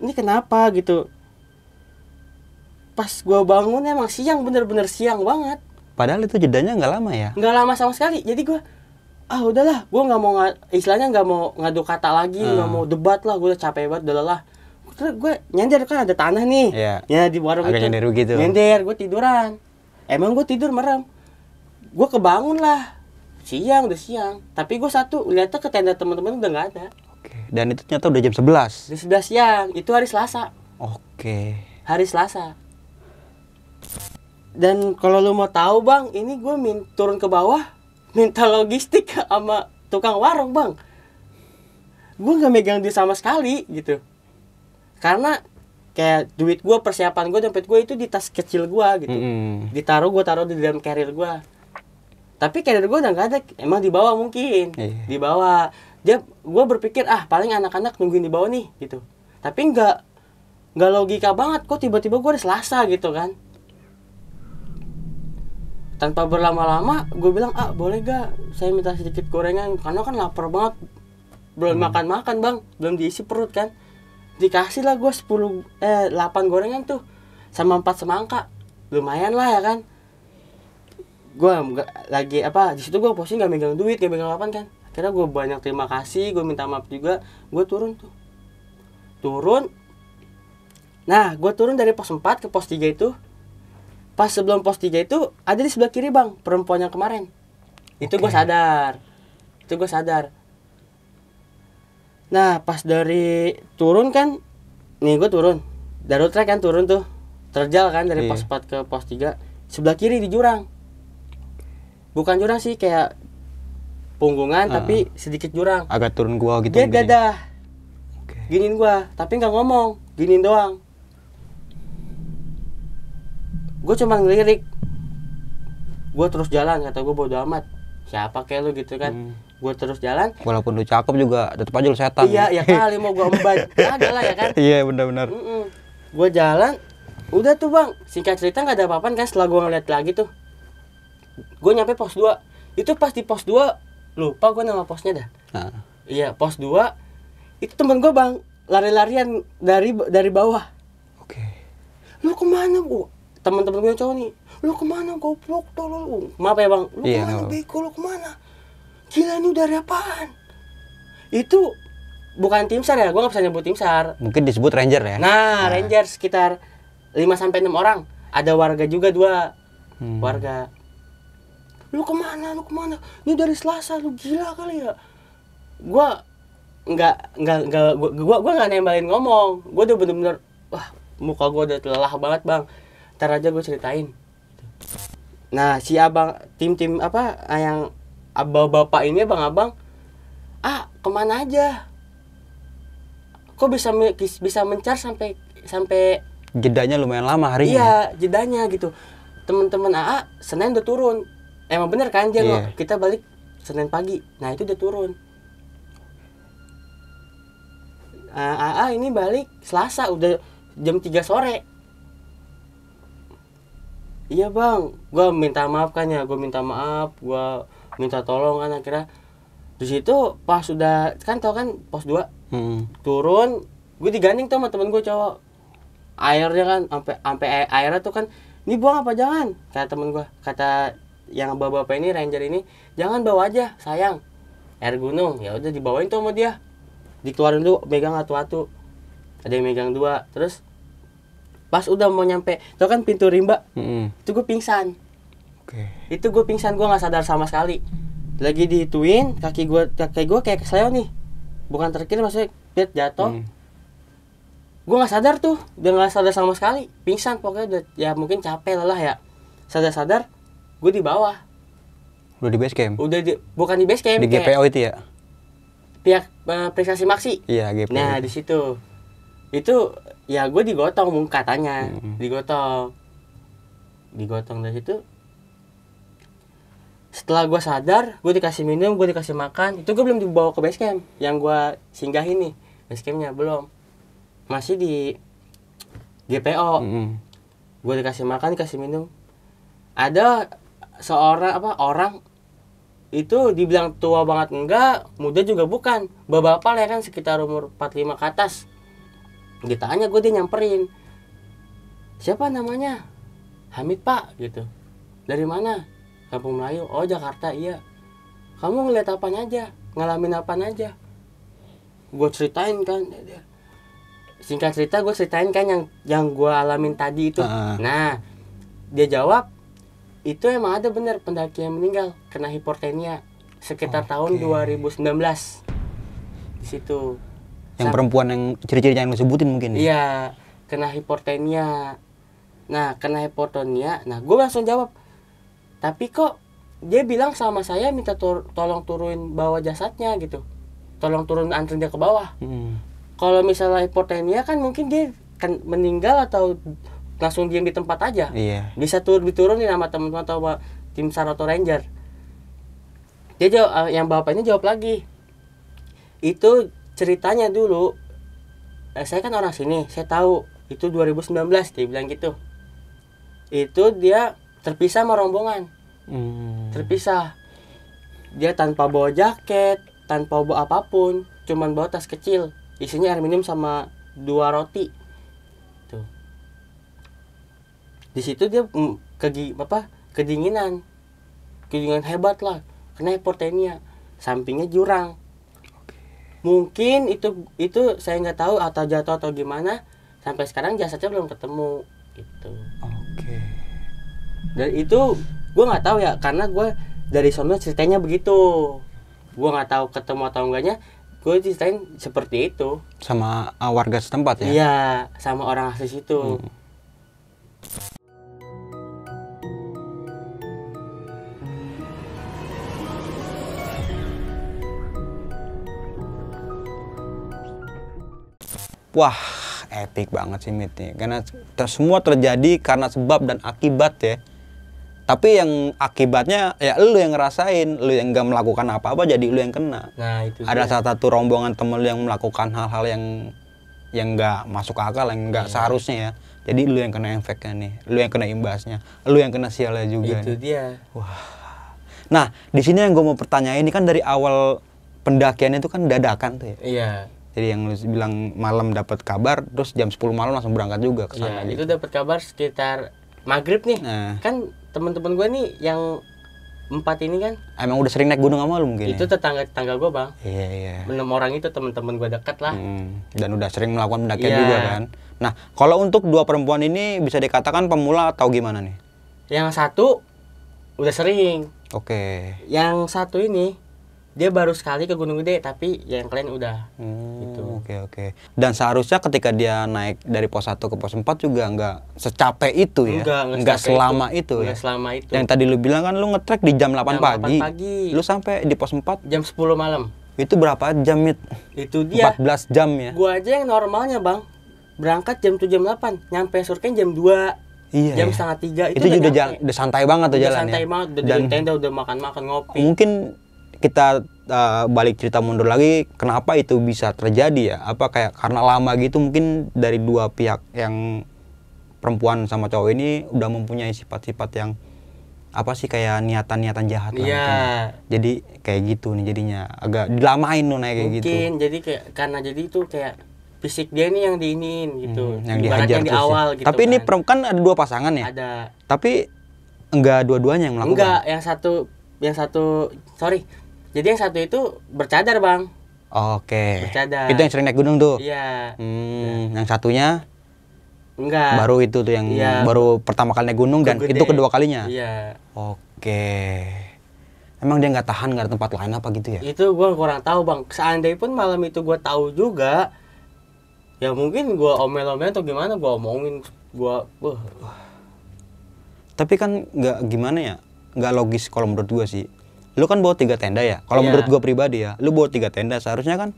ini kenapa gitu pas gue bangun emang siang bener-bener siang banget padahal itu jedanya nggak lama ya nggak lama sama sekali jadi gue ah udahlah gue nggak mau istilahnya nggak mau ngadu kata lagi hmm. nggak hmm. mau debat lah gue udah capek banget udah lelah terus gue nyender kan ada tanah nih yeah. ya di warung itu nyender gitu nyender gue tiduran emang gue tidur merem gue kebangun lah siang udah siang tapi gue satu lihatnya ke tenda teman-teman udah nggak ada oke dan itu ternyata udah jam sebelas. jam 11 siang itu hari Selasa oke hari Selasa dan kalau lu mau tahu bang ini gue min turun ke bawah minta logistik sama tukang warung bang gue nggak megang dia sama sekali gitu karena kayak duit gue persiapan gue dompet gue itu di tas kecil gue gitu mm -hmm. ditaruh gue taruh di dalam carrier gue tapi carrier gue udah nggak ada emang di bawah mungkin yeah. di bawah dia gue berpikir ah paling anak-anak nungguin di bawah nih gitu tapi nggak nggak logika banget kok tiba-tiba gue ada selasa gitu kan tanpa berlama-lama gue bilang ah boleh gak saya minta sedikit gorengan karena kan lapar banget belum hmm. makan makan bang belum diisi perut kan dikasih lah gue 10 eh 8 gorengan tuh sama 4 semangka lumayan lah ya kan gue lagi apa di situ gue posisi nggak megang duit nggak megang apa kan akhirnya gue banyak terima kasih gue minta maaf juga gue turun tuh turun nah gue turun dari pos 4 ke pos 3 itu pas sebelum pos tiga itu ada di sebelah kiri bang perempuan yang kemarin itu okay. gue sadar itu gue sadar nah pas dari turun kan nih gue turun dari trek kan turun tuh terjal kan dari yeah. pos 4 ke pos 3 sebelah kiri di jurang bukan jurang sih kayak punggungan uh, tapi sedikit jurang agak turun gua gitu dia gini. dadah ya? okay. giniin gua tapi nggak ngomong giniin doang gue cuma ngelirik gue terus jalan kata gue bodo amat siapa kayak lu gitu kan hmm. gue terus jalan walaupun lu cakep juga tetep aja lu setan iya ya kali mau gue embat lah ya kan iya benar-benar mm gue jalan udah tuh bang singkat cerita nggak ada apa-apa kan setelah gue ngeliat lagi tuh gue nyampe pos 2 itu pas di pos 2 lupa gue nama posnya dah nah. iya pos 2 itu temen gue bang lari-larian dari dari bawah oke okay. lu kemana gue teman-teman gue cowok nih lu kemana goblok tolol uh, maaf ya bang lu yeah, kemana no. beko lu kemana gila ini dari apaan itu bukan tim sar ya gue nggak bisa nyebut tim sar mungkin disebut ranger ya nah, nah. ranger sekitar 5 sampai enam orang ada warga juga dua hmm. warga lu kemana lu kemana ini dari selasa lu gila kali ya gue nggak nggak nggak gue gue nggak nembalin ngomong gue udah bener-bener wah muka gue udah lelah banget bang ntar aja gue ceritain nah si abang tim tim apa ah, yang abah bapak ini abang abang ah kemana aja kok bisa bisa mencar sampai sampai jedanya lumayan lama hari iya jedanya gitu teman-teman AA ah, ah, Senin udah turun emang bener kan dia yeah. kita balik Senin pagi nah itu udah turun AA ini balik Selasa udah jam 3 sore iya bang gue minta maaf kan ya gue minta maaf gue minta tolong kan akhirnya di situ pas sudah kan tau kan pos dua hmm. turun gue diganding tuh sama temen gue cowok airnya kan sampai sampai airnya tuh kan ini buang apa jangan kata temen gue kata yang bawa bapak ini ranger ini jangan bawa aja sayang air gunung ya udah dibawain tuh sama dia dikeluarin dulu megang satu satu ada yang megang dua terus pas udah mau nyampe tau kan pintu rimba hmm. itu gue pingsan okay. itu gue pingsan gue nggak sadar sama sekali lagi dituin kaki gue kaki gue kayak kesleo nih bukan terkir maksudnya dia jatuh mm. gue nggak sadar tuh udah nggak sadar sama sekali pingsan pokoknya udah ya mungkin capek lelah ya sadar sadar gue di bawah udah di base camp udah di, bukan di base camp di GPO itu ya pihak uh, eh, prestasi maksi iya GPO nah di situ itu ya gue digotong mungkin katanya hmm. digotong digotong dari situ setelah gue sadar gue dikasih minum gue dikasih makan itu gue belum dibawa ke base camp yang gue singgah ini base campnya belum masih di GPO hmm. gue dikasih makan dikasih minum ada seorang apa orang itu dibilang tua banget enggak muda juga bukan bapak-bapak ya kan sekitar umur 45 ke atas ditanya gue dia nyamperin siapa namanya Hamid Pak gitu dari mana Kampung Melayu oh Jakarta iya kamu ngeliat apa aja ngalamin apa aja gue ceritain kan singkat cerita gue ceritain kan yang yang gue alamin tadi itu uh. nah dia jawab itu emang ada bener pendaki yang meninggal kena hipertenia sekitar okay. tahun 2019 di situ yang perempuan yang ciri-cirinya yang disebutin mungkin ya? iya kena hipotermia nah kena hipotermia nah gue langsung jawab tapi kok dia bilang sama saya minta to tolong turun bawa jasadnya gitu tolong turun anterin dia ke bawah hmm. kalau misalnya hipotermia kan mungkin dia kan meninggal atau langsung diam di tempat aja iya. bisa turun diturunin sama teman-teman atau tim Saroto Ranger dia jawab eh, yang bapaknya jawab lagi itu ceritanya dulu eh, saya kan orang sini saya tahu itu 2019 dia bilang gitu itu dia terpisah sama rombongan hmm. terpisah dia tanpa bawa jaket tanpa bawa apapun cuman bawa tas kecil isinya air minum sama dua roti tuh di situ dia mm, kegi apa kedinginan kedinginan hebat lah kena hipotermia sampingnya jurang mungkin itu itu saya nggak tahu atau jatuh atau gimana sampai sekarang jasadnya belum ketemu itu oke okay. dan itu gue nggak tahu ya karena gue dari sono ceritanya begitu gue nggak tahu ketemu atau enggaknya gue ceritain seperti itu sama ah, warga setempat ya iya sama orang asli situ hmm wah epic banget sih Mit karena ter semua terjadi karena sebab dan akibat ya tapi yang akibatnya ya lu yang ngerasain lu yang gak melakukan apa-apa jadi lu yang kena nah itu ada salah satu rombongan temen lu yang melakukan hal-hal yang yang gak masuk akal yang gak yeah. seharusnya ya jadi lu yang kena efeknya nih lu yang kena imbasnya lu yang kena sialnya juga itu nih. dia wah nah di sini yang gue mau pertanyaan ini kan dari awal pendakian itu kan dadakan tuh ya iya jadi yang lu bilang malam dapat kabar, terus jam 10 malam langsung berangkat juga ke iya, sana. Ya, Itu gitu. dapat kabar sekitar maghrib nih. Nah. Kan teman-teman gue nih yang empat ini kan emang udah sering naik gunung sama lu mungkin itu ya? tetangga tetangga gue bang iya iya enam orang itu teman-teman gue dekat lah hmm. dan udah sering melakukan pendakian yeah. juga kan nah kalau untuk dua perempuan ini bisa dikatakan pemula atau gimana nih yang satu udah sering oke okay. yang satu ini dia baru sekali ke Gunung Gede tapi ya yang kalian udah hmm, gitu. Oke okay, oke. Okay. Dan seharusnya ketika dia naik dari pos 1 ke pos 4 juga nggak secapek itu ya. Enggak, enggak, enggak selama itu, itu ya. selama itu. Yang tadi lu bilang kan lu ngetrek di jam 8 jam pagi. 8 pagi. Lu sampai di pos 4 jam 10 malam. Itu berapa jam, Mit? Itu dia. 14 jam ya. Gua aja yang normalnya, Bang. Berangkat jam 7 jam 8, nyampe surken jam 2. Iya, jam iya. setengah tiga itu, itu udah, udah, jalan, udah santai banget tuh udah jalannya. Santai banget, udah Dan, di tenda, udah makan-makan ngopi. Mungkin kita uh, balik cerita mundur lagi kenapa itu bisa terjadi ya apa kayak karena lama gitu mungkin dari dua pihak yang perempuan sama cowok ini udah mempunyai sifat-sifat yang apa sih kayak niatan-niatan jahat yeah. lah mungkin. Iya. Gitu. jadi kayak gitu nih jadinya agak dilamain tuh kayak mungkin, gitu mungkin jadi kayak karena jadi itu kayak fisik dia ini yang diinin gitu hmm, yang Ibarat dihajar ya. di awal gitu tapi kan. ini perempuan ada dua pasangan ya ada tapi enggak dua-duanya yang melakukan enggak yang satu yang satu sorry jadi yang satu itu bercadar bang. Oke. Bercadar. Itu yang sering naik gunung tuh. Iya. Hmm, ya. yang satunya enggak. Baru itu tuh yang ya. baru pertama kali naik gunung Kegede. dan itu kedua kalinya. Iya. Oke. Emang dia nggak tahan nggak ada tempat lain apa gitu ya? Itu gue kurang tahu bang. Seandainya pun malam itu gue tahu juga, ya mungkin gue omel-omel atau gimana gue omongin gue. Uh. Tapi kan nggak gimana ya? Nggak logis kalau menurut gue sih lu kan bawa tiga tenda ya kalau yeah. menurut gue pribadi ya lu bawa tiga tenda seharusnya kan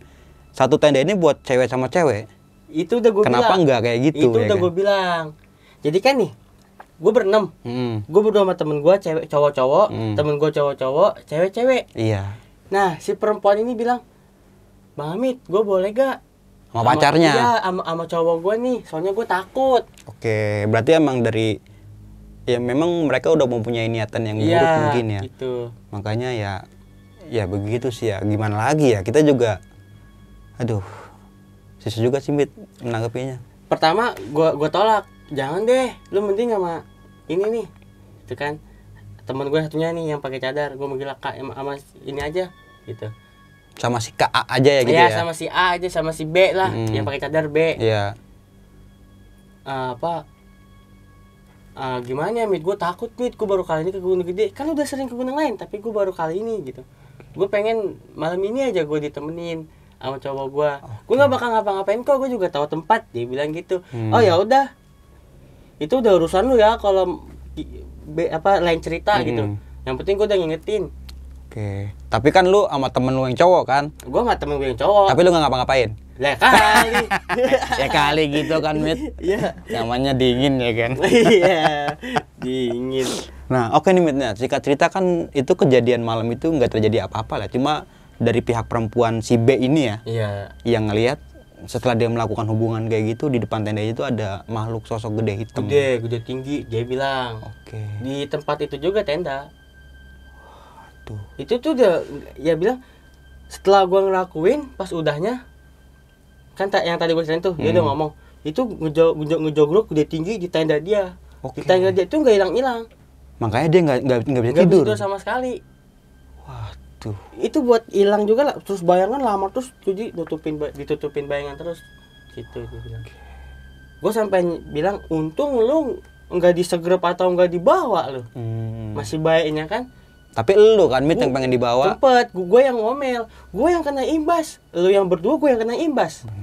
satu tenda ini buat cewek sama cewek itu udah gue kenapa bilang. enggak kayak gitu itu ya udah kan? gue bilang jadi kan nih gue berenam hmm. gue berdua sama temen gue cewek cowok-cowok hmm. temen gue cowok-cowok cewek-cewek iya nah si perempuan ini bilang bang Amit gue boleh gak sama pacarnya iya, sama, sama cowok gue nih soalnya gue takut oke berarti emang dari ya memang mereka udah mempunyai niatan yang buruk ya, mungkin ya gitu. makanya ya ya begitu sih ya gimana lagi ya kita juga aduh sisa juga sih Mit menanggapinya pertama gua gua tolak jangan deh lu mending sama ini nih itu kan teman gue satunya nih yang pakai cadar gue manggil kak sama ini aja gitu sama si kak A aja ya gitu ya, ya sama si A aja sama si B lah hmm. yang pakai cadar B ya uh, apa uh, gimana ya mit gue takut mit gue baru kali ini ke gunung gede kan udah sering ke gunung lain tapi gue baru kali ini gitu gue pengen malam ini aja gue ditemenin sama cowok gue okay. gue nggak bakal ngapa-ngapain kok gue juga tahu tempat dia bilang gitu hmm. oh ya udah itu udah urusan lu ya kalau apa lain cerita hmm. gitu yang penting gue udah ngingetin oke okay. tapi kan lu sama temen lu yang cowok kan gue sama temen gue yang cowok tapi lu nggak ngapa-ngapain lah kali. ya kali gitu kan, Mit. Iya. Namanya dingin ya kan. Iya. dingin. Nah, oke okay nih Mitnya. nah, cerita kan itu kejadian malam itu nggak terjadi apa-apa lah. Cuma dari pihak perempuan si B ini ya. Iya. Yang ngelihat setelah dia melakukan hubungan kayak gitu di depan tenda itu ada makhluk sosok gede hitam. Gede, gede tinggi. Dia bilang. Oke. Okay. Di tempat itu juga tenda. Tuh. Itu tuh dia, ya bilang setelah gua ngelakuin pas udahnya kan yang tadi gue ceritain tuh hmm. dia udah hmm. ngomong itu ngejog ngejogrok dia tinggi di tenda dia okay. di tenda dia itu nggak hilang hilang makanya dia nggak nggak nggak bisa tidur bisa tidur sama sekali waduh itu buat hilang juga lah terus bayangan lama terus cuci tutupin ditutupin bayangan terus gitu dia bilang okay. gue sampai bilang untung lu nggak disegrep atau nggak dibawa lo hmm. masih baiknya kan tapi lu kan mit yang pengen dibawa cepet gue yang ngomel gue yang kena imbas lu yang berdua gue yang kena imbas hmm.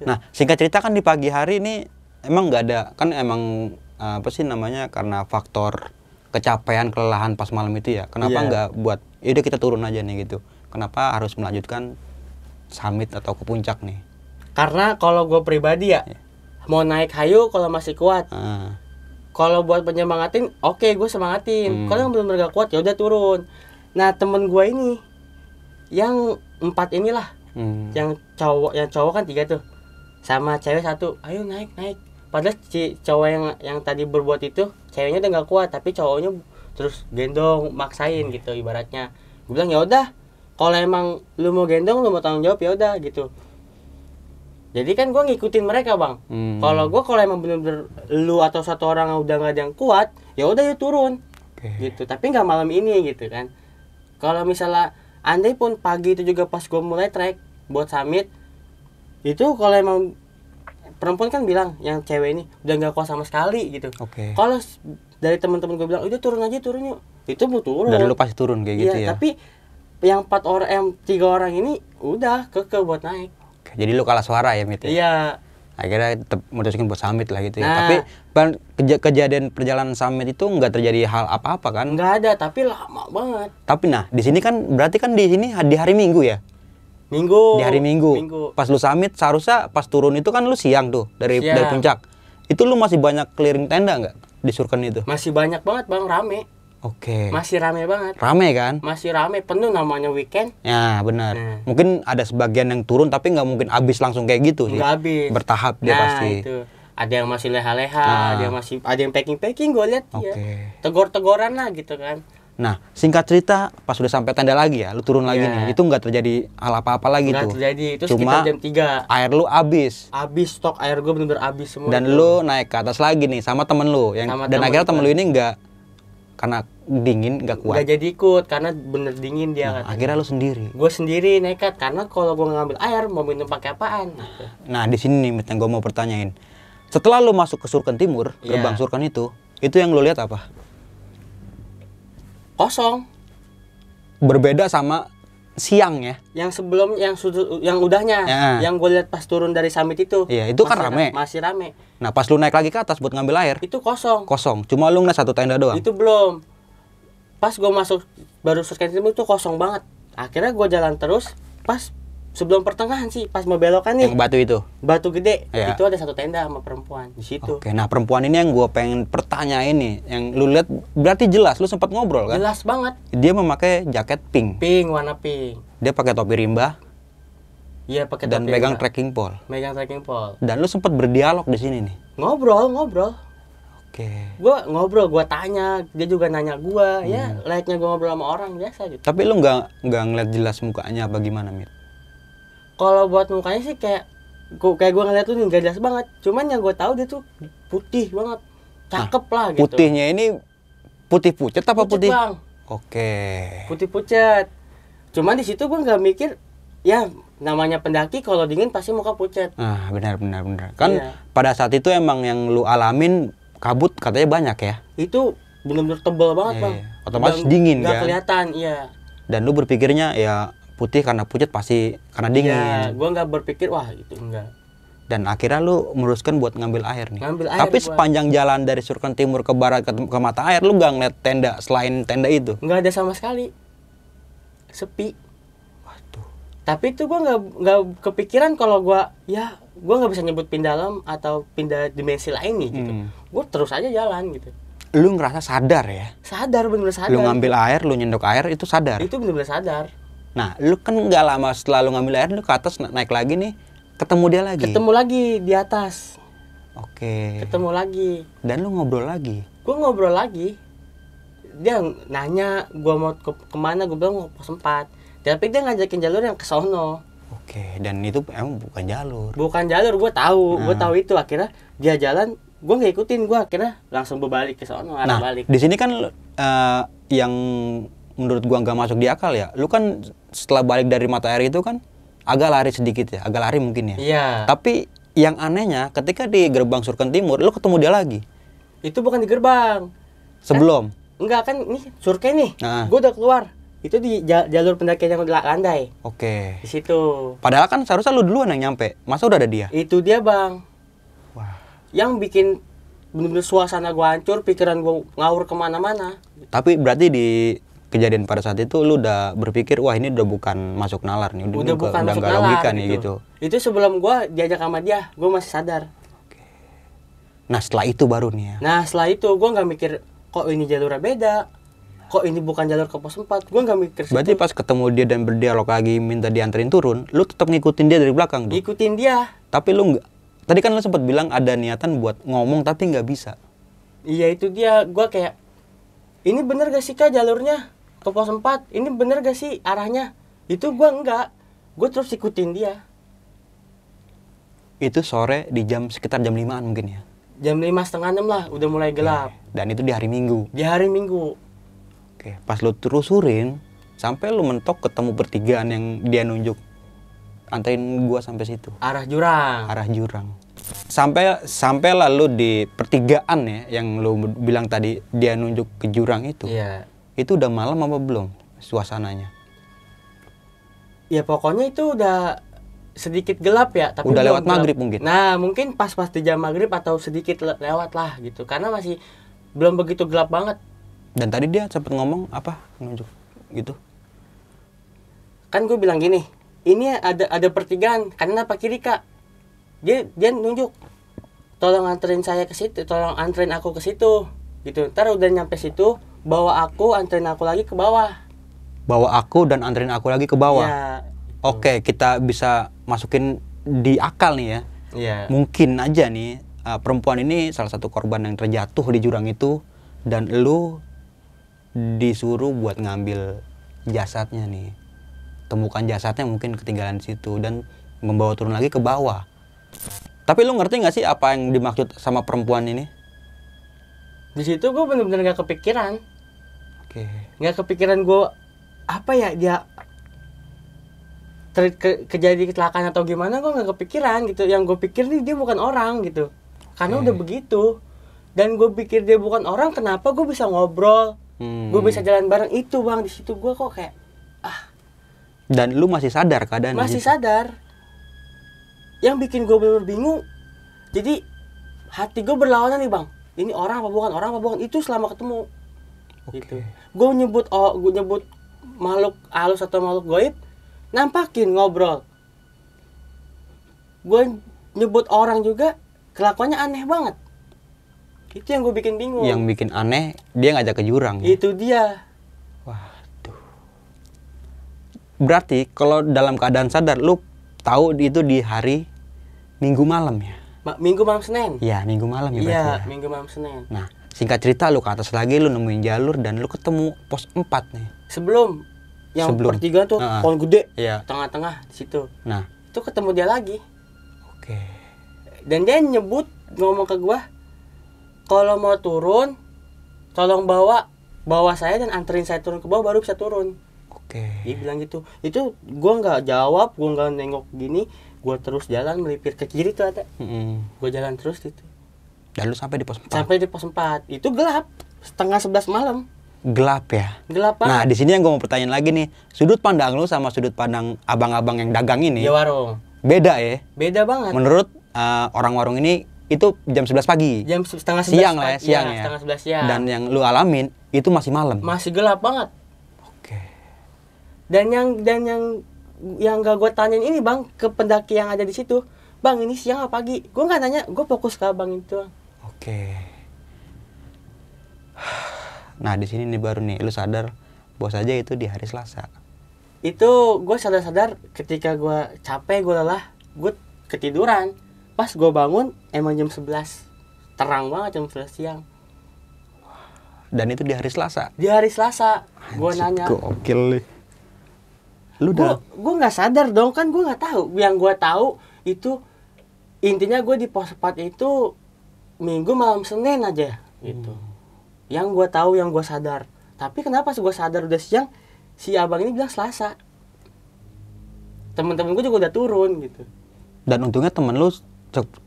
Iya. Nah, singkat cerita kan di pagi hari ini emang nggak ada kan emang eh, apa sih namanya karena faktor kecapean kelelahan pas malam itu ya. Kenapa yeah. nggak buat ya udah kita turun aja nih gitu. Kenapa harus melanjutkan summit atau ke puncak nih? Karena kalau gue pribadi ya yeah. mau naik hayu kalau masih kuat. Uh. Kalau buat penyemangatin, oke okay, gue semangatin. Hmm. Kalau yang belum gak kuat ya udah turun. Nah temen gue ini yang empat inilah, hmm. yang cowok yang cowok kan tiga tuh sama cewek satu ayo naik naik padahal si cowok yang yang tadi berbuat itu ceweknya udah nggak kuat tapi cowoknya terus gendong maksain gitu ibaratnya gue bilang ya udah kalau emang lu mau gendong lu mau tanggung jawab ya udah gitu jadi kan gue ngikutin mereka bang hmm. kalau gue kalau emang bener-bener lu atau satu orang udah nggak ada yang kuat ya udah ya turun okay. gitu tapi nggak malam ini gitu kan kalau misalnya andai pun pagi itu juga pas gue mulai trek buat summit itu kalau emang perempuan kan bilang yang cewek ini udah nggak kuat sama sekali gitu. Oke. Okay. Kalau dari teman-teman gue bilang udah turun aja turunnya Itu mau turun. Dari lu pasti turun kayak ya, gitu ya. tapi yang empat orang yang tiga orang ini udah keke buat naik. Oke, jadi lu kalah suara ya Mit ya? Iya. Akhirnya tetap mutusin buat summit lah gitu ya. Nah, tapi ban, kejadian perjalanan summit itu nggak terjadi hal apa-apa kan? Nggak ada, tapi lama banget. Tapi nah, di sini kan berarti kan di sini di hari Minggu ya? Minggu. Di hari Minggu. Minggu. Pas lu summit seharusnya pas turun itu kan lu siang tuh dari siang. dari puncak. Itu lu masih banyak clearing tenda nggak di Surken itu? Masih banyak banget Bang, rame. Oke. Okay. Masih rame banget. Rame kan? Masih rame, penuh namanya weekend. Ya benar. Hmm. Mungkin ada sebagian yang turun tapi nggak mungkin habis langsung kayak gitu sih. Nggak habis. Bertahap dia nah, pasti. Itu. Ada yang masih leha-leha, nah. ada yang masih, ada yang packing-packing gue lihat okay. ya. Tegor-tegoran lah gitu kan. Nah, singkat cerita, pas sudah sampai tenda lagi ya, lu turun lagi yeah. nih. Itu nggak terjadi hal apa-apa lagi gak tuh. terjadi. Itu Cuma jam 3. Air lu habis. Habis stok air gue bener-bener habis semua. Dan itu. lu naik ke atas lagi nih sama temen lu yang sama dan temen akhirnya temen lu ini nggak karena dingin nggak kuat. Gak jadi ikut karena bener dingin dia. Nah, akhirnya lu sendiri. Gue sendiri nekat karena kalau gue ngambil air mau minum pakai apaan? Gitu. Nah, di sini nih yang gue mau pertanyain. Setelah lu masuk ke Surkan Timur, iya. gerbang yeah. Surken itu, itu yang lu lihat apa? kosong. Berbeda sama siang ya. Yang sebelum yang sudut yang udahnya, ya. yang gue lihat pas turun dari summit itu. Iya, itu kan rame. Masih rame. Nah, pas lu naik lagi ke atas buat ngambil air, itu kosong. Kosong. Cuma lu ngeliat satu tenda doang. Itu belum. Pas gue masuk baru surfing itu kosong banget. Akhirnya gue jalan terus, pas sebelum pertengahan sih pas mau belokan nih yang batu itu batu gede ya. itu ada satu tenda sama perempuan di situ oke nah perempuan ini yang gue pengen pertanyaan ini, yang lu lihat berarti jelas lu sempat ngobrol kan jelas banget dia memakai jaket pink pink warna pink dia pakai topi rimba Iya pakai dan topi megang trekking pole megang trekking pole dan lu sempat berdialog di sini nih ngobrol ngobrol Oke. Gue ngobrol, gue tanya, dia juga nanya gue, ya, hmm. ya layaknya gue ngobrol sama orang biasa gitu. Tapi lu nggak nggak ngeliat jelas mukanya apa gimana, Mit? kalau buat mukanya sih kayak gua kayak gue ngeliat tuh nih jelas banget cuman yang gue tahu dia tuh putih banget cakep nah, lah gitu putihnya ini putih pucet apa pucet putih bang. oke putih pucet. cuman di situ gue nggak mikir ya namanya pendaki kalau dingin pasti muka pucet. ah benar benar benar kan iya. pada saat itu emang yang lu alamin kabut katanya banyak ya itu benar-benar tebal banget iya, bang otomatis Dan, dingin gak kan kelihatan iya dan lu berpikirnya ya putih karena pucat pasti karena dingin. Iya, gua nggak berpikir wah itu enggak. Dan akhirnya lu meruskan buat ngambil air nih. Ngambil air Tapi gua. sepanjang jalan dari surkan Timur ke barat ke, ke mata air lu gak ngeliat tenda selain tenda itu. Nggak ada sama sekali. Sepi. Waduh. Tapi itu gue nggak nggak kepikiran kalau gue ya gue nggak bisa nyebut pindah alam atau pindah dimensi lain nih gitu. Hmm. Gue terus aja jalan gitu lu ngerasa sadar ya? Sadar bener-bener sadar. Lu ngambil air, lu nyendok air itu sadar. Itu bener-bener sadar. Nah, lu kan nggak lama setelah lu ngambil air, lu ke atas na naik lagi nih, ketemu dia lagi. Ketemu lagi di atas. Oke. Ketemu lagi. Dan lu ngobrol lagi. Gue ngobrol lagi. Dia nanya gue mau ke kemana, gue bilang mau sempat Tapi dia ngajakin jalur yang ke sono. Oke, dan itu emang bukan jalur. Bukan jalur, gue tahu, hmm. gue nah. tahu itu. Akhirnya dia jalan, gue nggak ikutin, gue akhirnya langsung berbalik ke sono, nah, balik. Di sini kan uh, yang menurut gua nggak masuk di akal ya lu kan setelah balik dari mata air itu kan agak lari sedikit ya agak lari mungkin ya iya tapi yang anehnya ketika di gerbang Surken Timur lu ketemu dia lagi itu bukan di gerbang sebelum Kan, enggak kan nih Surken nih nah. gua udah keluar itu di jalur pendakian yang gelak landai. Oke. Di situ. Padahal kan seharusnya lu duluan yang nyampe. Masa udah ada dia? Itu dia, Bang. Wah. Yang bikin bener-bener suasana gua hancur, pikiran gua ngawur kemana-mana. Tapi berarti di kejadian pada saat itu lu udah berpikir wah ini udah bukan masuk nalar nih udah, udah bukan udah nalar, gitu. nih gitu itu sebelum gue diajak sama dia gue masih sadar Oke. nah setelah itu baru nih ya nah setelah itu gue nggak mikir kok ini jalurnya beda kok ini bukan jalur ke pos 4 gue nggak mikir berarti situ. pas ketemu dia dan berdialog lagi minta dianterin turun lu tetap ngikutin dia dari belakang tuh ngikutin dia tapi lu nggak tadi kan lu sempat bilang ada niatan buat ngomong tapi nggak bisa iya itu dia gue kayak ini bener gak sih kak jalurnya ke pos 4 ini bener gak sih arahnya itu gue enggak gue terus ikutin dia itu sore di jam sekitar jam limaan mungkin ya jam lima setengah enam lah udah mulai iya, gelap okay. dan itu di hari minggu di hari minggu oke pas lu surin sampai lu mentok ketemu pertigaan yang dia nunjuk anterin gua sampai situ arah jurang arah jurang sampai sampai lalu di pertigaan ya yang lu bilang tadi dia nunjuk ke jurang itu yeah itu udah malam apa belum suasananya? Ya pokoknya itu udah sedikit gelap ya tapi udah lewat gelap. maghrib mungkin nah mungkin pas-pas di jam maghrib atau sedikit le lewat lah gitu karena masih belum begitu gelap banget dan tadi dia sempat ngomong apa nunjuk gitu kan gue bilang gini ini ada ada pertigaan Karena apa kiri kak dia dia nunjuk tolong anterin saya ke situ tolong anterin aku ke situ gitu ntar udah nyampe situ bawa aku anterin aku lagi ke bawah bawa aku dan anterin aku lagi ke bawah ya. oke okay, kita bisa masukin di akal nih ya ya. mungkin aja nih uh, perempuan ini salah satu korban yang terjatuh di jurang itu dan lu disuruh buat ngambil jasadnya nih temukan jasadnya mungkin ketinggalan situ dan membawa turun lagi ke bawah tapi lu ngerti nggak sih apa yang dimaksud sama perempuan ini di situ gue bener-bener gak kepikiran okay. nggak kepikiran gue apa ya dia ter ke kejadi kecelakaan atau gimana gue nggak kepikiran gitu yang gue pikir nih dia bukan orang gitu karena okay. udah begitu dan gue pikir dia bukan orang kenapa gue bisa ngobrol hmm. gue bisa jalan bareng itu bang di situ gue kok kayak ah dan lu masih sadar keadaan masih gitu. sadar yang bikin gue bener, bener bingung jadi hati gue berlawanan nih bang ini orang apa bukan orang apa bukan itu selama ketemu okay. gitu gue nyebut oh gue nyebut makhluk halus atau makhluk goib nampakin ngobrol gue nyebut orang juga kelakuannya aneh banget itu yang gue bikin bingung yang bikin aneh dia ngajak ke jurang ya? itu dia waduh berarti kalau dalam keadaan sadar lu tahu itu di hari minggu malam ya Ma minggu malam senin ya minggu malam ya iya ya. minggu malam senin nah singkat cerita lu ke atas lagi lu nemuin jalur dan lu ketemu pos 4 nih sebelum yang sebelum. pertiga tuh uh, pohon gede iya. tengah-tengah di situ nah itu ketemu dia lagi oke okay. dan dia nyebut ngomong ke gua kalau mau turun tolong bawa bawa saya dan anterin saya turun ke bawah baru bisa turun oke okay. dia bilang gitu itu gua nggak jawab gua nggak nengok gini gua terus jalan melipir ke kiri tuh ada mm -hmm. gua jalan terus gitu dan lu sampai di pos 4. Sampai di pos 4. Itu gelap. Setengah 11 malam. Gelap ya. Gelap Nah, di sini yang gue mau pertanyaan lagi nih. Sudut pandang lu sama sudut pandang abang-abang yang dagang ini. Ya warung. Beda ya? Beda banget. Menurut uh, orang warung ini itu jam 11 pagi. Jam setengah 11 siang lah ya, siang iya, ya. Setengah 11 siang. Dan yang lu alamin itu masih malam. Masih gelap banget. Oke. Dan yang dan yang yang gak gue tanyain ini bang ke pendaki yang ada di situ, bang ini siang apa pagi? Gue nggak tanya, gue fokus ke abang itu. Oke. Nah di sini nih baru nih lu sadar bos aja itu di hari Selasa. Itu gue sadar-sadar ketika gue capek gue lelah gue ketiduran. Pas gue bangun emang jam 11 terang banget jam 11 siang. Dan itu di hari Selasa. Di hari Selasa. Gue nanya. Gokil nih. Lu udah. Gue nggak sadar dong kan gue nggak tahu. Yang gue tahu itu intinya gue di pos 4 itu minggu malam senin aja gitu hmm. yang gue tahu yang gue sadar tapi kenapa gue sadar udah siang si abang ini bilang selasa temen-temen gue juga udah turun gitu dan untungnya temen lu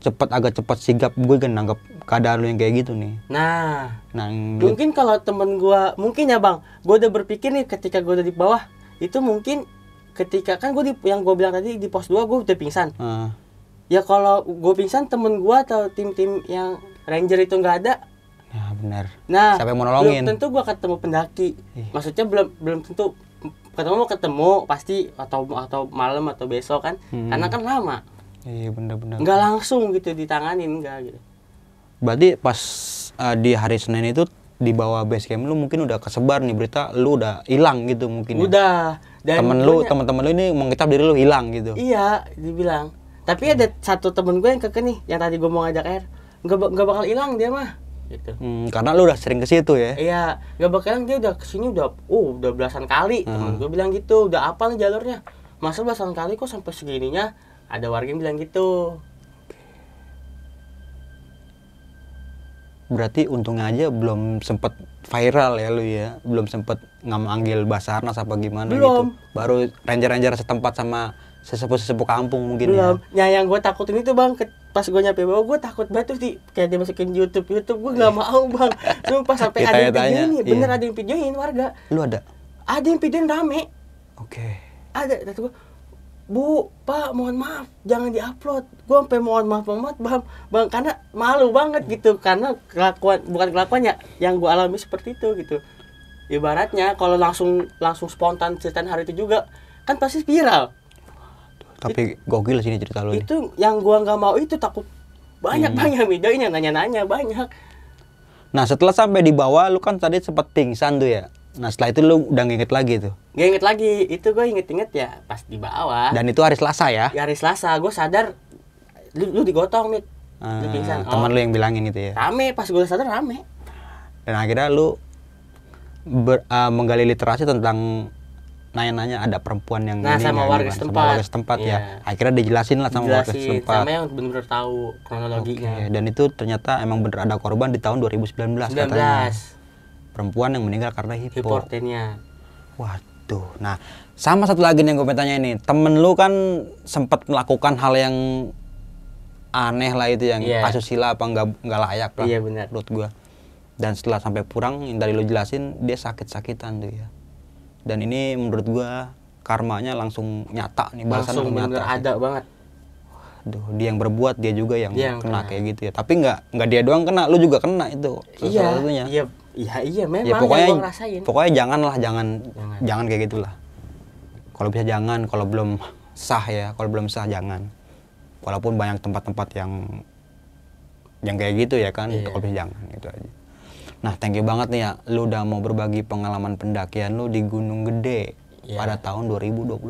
cepet agak cepet sigap gue kan nanggap keadaan lu yang kayak gitu nih nah nah mungkin kalau temen gue mungkin ya bang gue udah berpikir nih ketika gue udah di bawah itu mungkin ketika kan gue di yang gue bilang tadi di pos 2 gue udah pingsan uh ya kalau gue pingsan temen gue atau tim-tim yang ranger itu nggak ada nah benar nah siapa yang mau nolongin belum tentu gue ketemu pendaki Ih. maksudnya belum belum tentu ketemu mau ketemu pasti atau atau malam atau besok kan hmm. karena kan lama iya benar-benar nggak langsung gitu ditangani nggak gitu berarti pas uh, di hari senin itu di bawah base camp lu mungkin udah kesebar nih berita lu udah hilang gitu mungkin ya? udah ya. dan temen lu teman-teman lu ini mengetap diri lu hilang gitu iya dibilang tapi ada satu temen gue yang keke nih yang tadi gue mau ngajak air nggak nggak bakal hilang dia mah gitu. Hmm, karena lu udah sering ke situ ya. Iya, gak hilang dia udah kesini udah uh udah belasan kali. Hmm. Temen gue bilang gitu, udah apa nih jalurnya? Masa belasan kali kok sampai segininya? Ada warga yang bilang gitu. Berarti untungnya aja belum sempet viral ya lu ya. Belum sempet ngamanggil Basarnas apa gimana gitu? belum. gitu. Baru ranger-ranger setempat sama sesepuh-sesepuh kampung mungkin belum ya. Nah, yang gue takut ini tuh bang pas gue nyampe bawah gue takut banget tuh di, kayak dimasukin YouTube YouTube gue gak mau bang sumpah sampai ada yang videoin iya. bener ada yang videoin warga lu ada ada yang videoin rame oke okay. ada tapi gue bu pak mohon maaf jangan diupload gue sampai mohon maaf banget bang bang karena malu banget gitu karena kelakuan bukan kelakuan ya yang gue alami seperti itu gitu ibaratnya kalau langsung langsung spontan cerita hari itu juga kan pasti viral tapi It, gokil sih cerita lu. Itu nih. yang gua nggak mau itu takut banyak hmm. banyak videonya nanya-nanya banyak. Nah setelah sampai di bawah lu kan tadi sempat pingsan tuh ya. Nah setelah itu lu udah nginget lagi tuh? nginget lagi, itu gua inget-inget ya pas di bawah Dan itu hari Selasa ya? di hari Selasa, gua sadar lu, lu digotong nih hmm, lu ah, pingsan. Oh. Teman lu yang bilangin gitu ya? Rame, pas gua sadar rame Dan akhirnya lu ber, uh, menggali literasi tentang nanya-nanya ada perempuan yang nah, ini, sama ya, warga setempat. Sama warga setempat yeah. ya. Iya. Akhirnya dijelasin lah sama Jelasin, warga setempat. Sama yang benar-benar tahu kronologinya. Okay. Dan itu ternyata emang bener ada korban di tahun 2019 19. katanya. Perempuan yang meninggal karena hipo. Waduh. Nah, sama satu lagi nih yang gue tanya ini. Temen lu kan sempat melakukan hal yang aneh lah itu yang yeah. asusila apa nggak nggak layak lah. Iya yeah, benar. Menurut gue. Dan setelah sampai pulang yang dari lu jelasin dia sakit-sakitan tuh ya dan ini menurut gue karmanya langsung nyata nih balasan langsung nyata ada gitu. banget Duh, dia yang berbuat dia juga yang, dia yang kena, kena kayak gitu ya tapi nggak nggak dia doang kena lu juga kena itu iya iya iya, iya ya, memang ya, pokoknya yang pokoknya janganlah jangan jangan, jangan kayak gitulah kalau bisa jangan kalau belum sah ya kalau belum sah jangan walaupun banyak tempat-tempat yang yang kayak gitu ya kan iya. kalau bisa jangan gitu aja Nah, thank you banget nih ya, lu udah mau berbagi pengalaman pendakian lu di Gunung Gede yeah. pada tahun 2021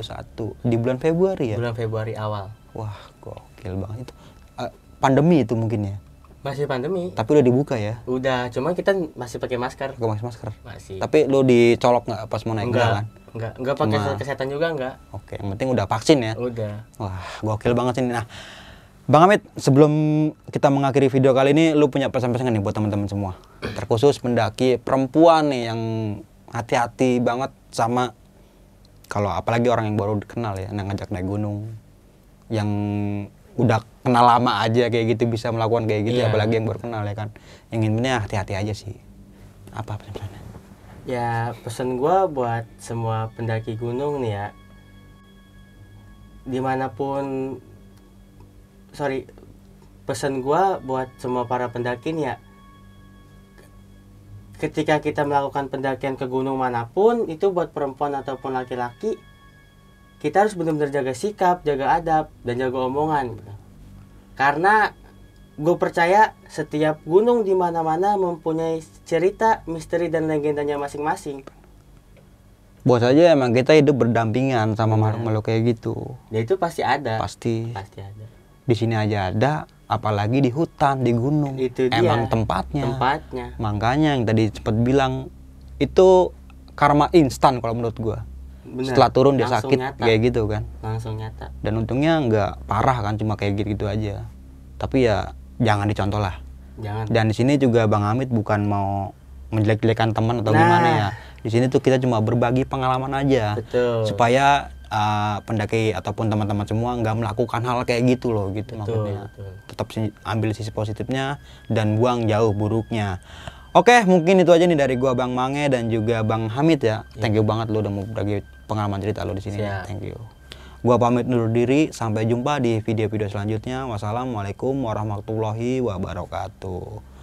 di bulan Februari ya. Bulan Februari awal. Wah, gokil banget itu. Uh, pandemi itu mungkin ya. Masih pandemi. Tapi udah dibuka ya. Udah, cuma kita masih pakai masker. Pakai masih masker. Masih. Tapi lu dicolok nggak pas mau naik enggak. jalan? Enggak, enggak pakai cuma... kesehatan juga enggak. Oke, yang penting udah vaksin ya. Udah. Wah, gokil banget ini. Nah, Bang Amit, sebelum kita mengakhiri video kali ini, lu punya pesan-pesan nih buat teman-teman semua, terkhusus pendaki perempuan nih yang hati-hati banget sama kalau apalagi orang yang baru kenal ya, yang ngajak naik gunung, yang udah kenal lama aja kayak gitu bisa melakukan kayak gitu, yeah. apalagi yang baru kenal ya kan, yang hati-hati aja sih. Apa pesan-pesannya? Ya pesan gue buat semua pendaki gunung nih ya, dimanapun sorry pesan gue buat semua para pendakin ya ketika kita melakukan pendakian ke gunung manapun itu buat perempuan ataupun laki-laki kita harus benar-benar jaga sikap jaga adab dan jaga omongan gitu. karena gue percaya setiap gunung di mana-mana mempunyai cerita misteri dan legendanya masing-masing buat saja emang kita hidup berdampingan sama iya. makhluk-makhluk kayak gitu ya itu pasti ada pasti pasti ada di sini aja ada apalagi di hutan di gunung itu dia. emang tempatnya tempatnya makanya yang tadi cepet bilang itu karma instan kalau menurut gua Bener. setelah turun dia langsung sakit nyata. kayak gitu kan langsung nyata dan untungnya nggak parah kan cuma kayak gitu, gitu aja tapi ya jangan dicontoh lah jangan dan di sini juga bang Amit bukan mau menjelek-jelekan teman atau nah. gimana ya di sini tuh kita cuma berbagi pengalaman aja Betul. supaya uh, pendaki ataupun teman-teman semua nggak melakukan hal kayak gitu loh gitu betul, maksudnya betul. tetap ambil sisi positifnya dan buang jauh buruknya oke mungkin itu aja nih dari gua bang Mange dan juga bang Hamid ya iya. thank you banget lo udah mau berbagi pengalaman cerita lo di sini yeah. thank you gua pamit undur diri sampai jumpa di video-video selanjutnya wassalamualaikum warahmatullahi wabarakatuh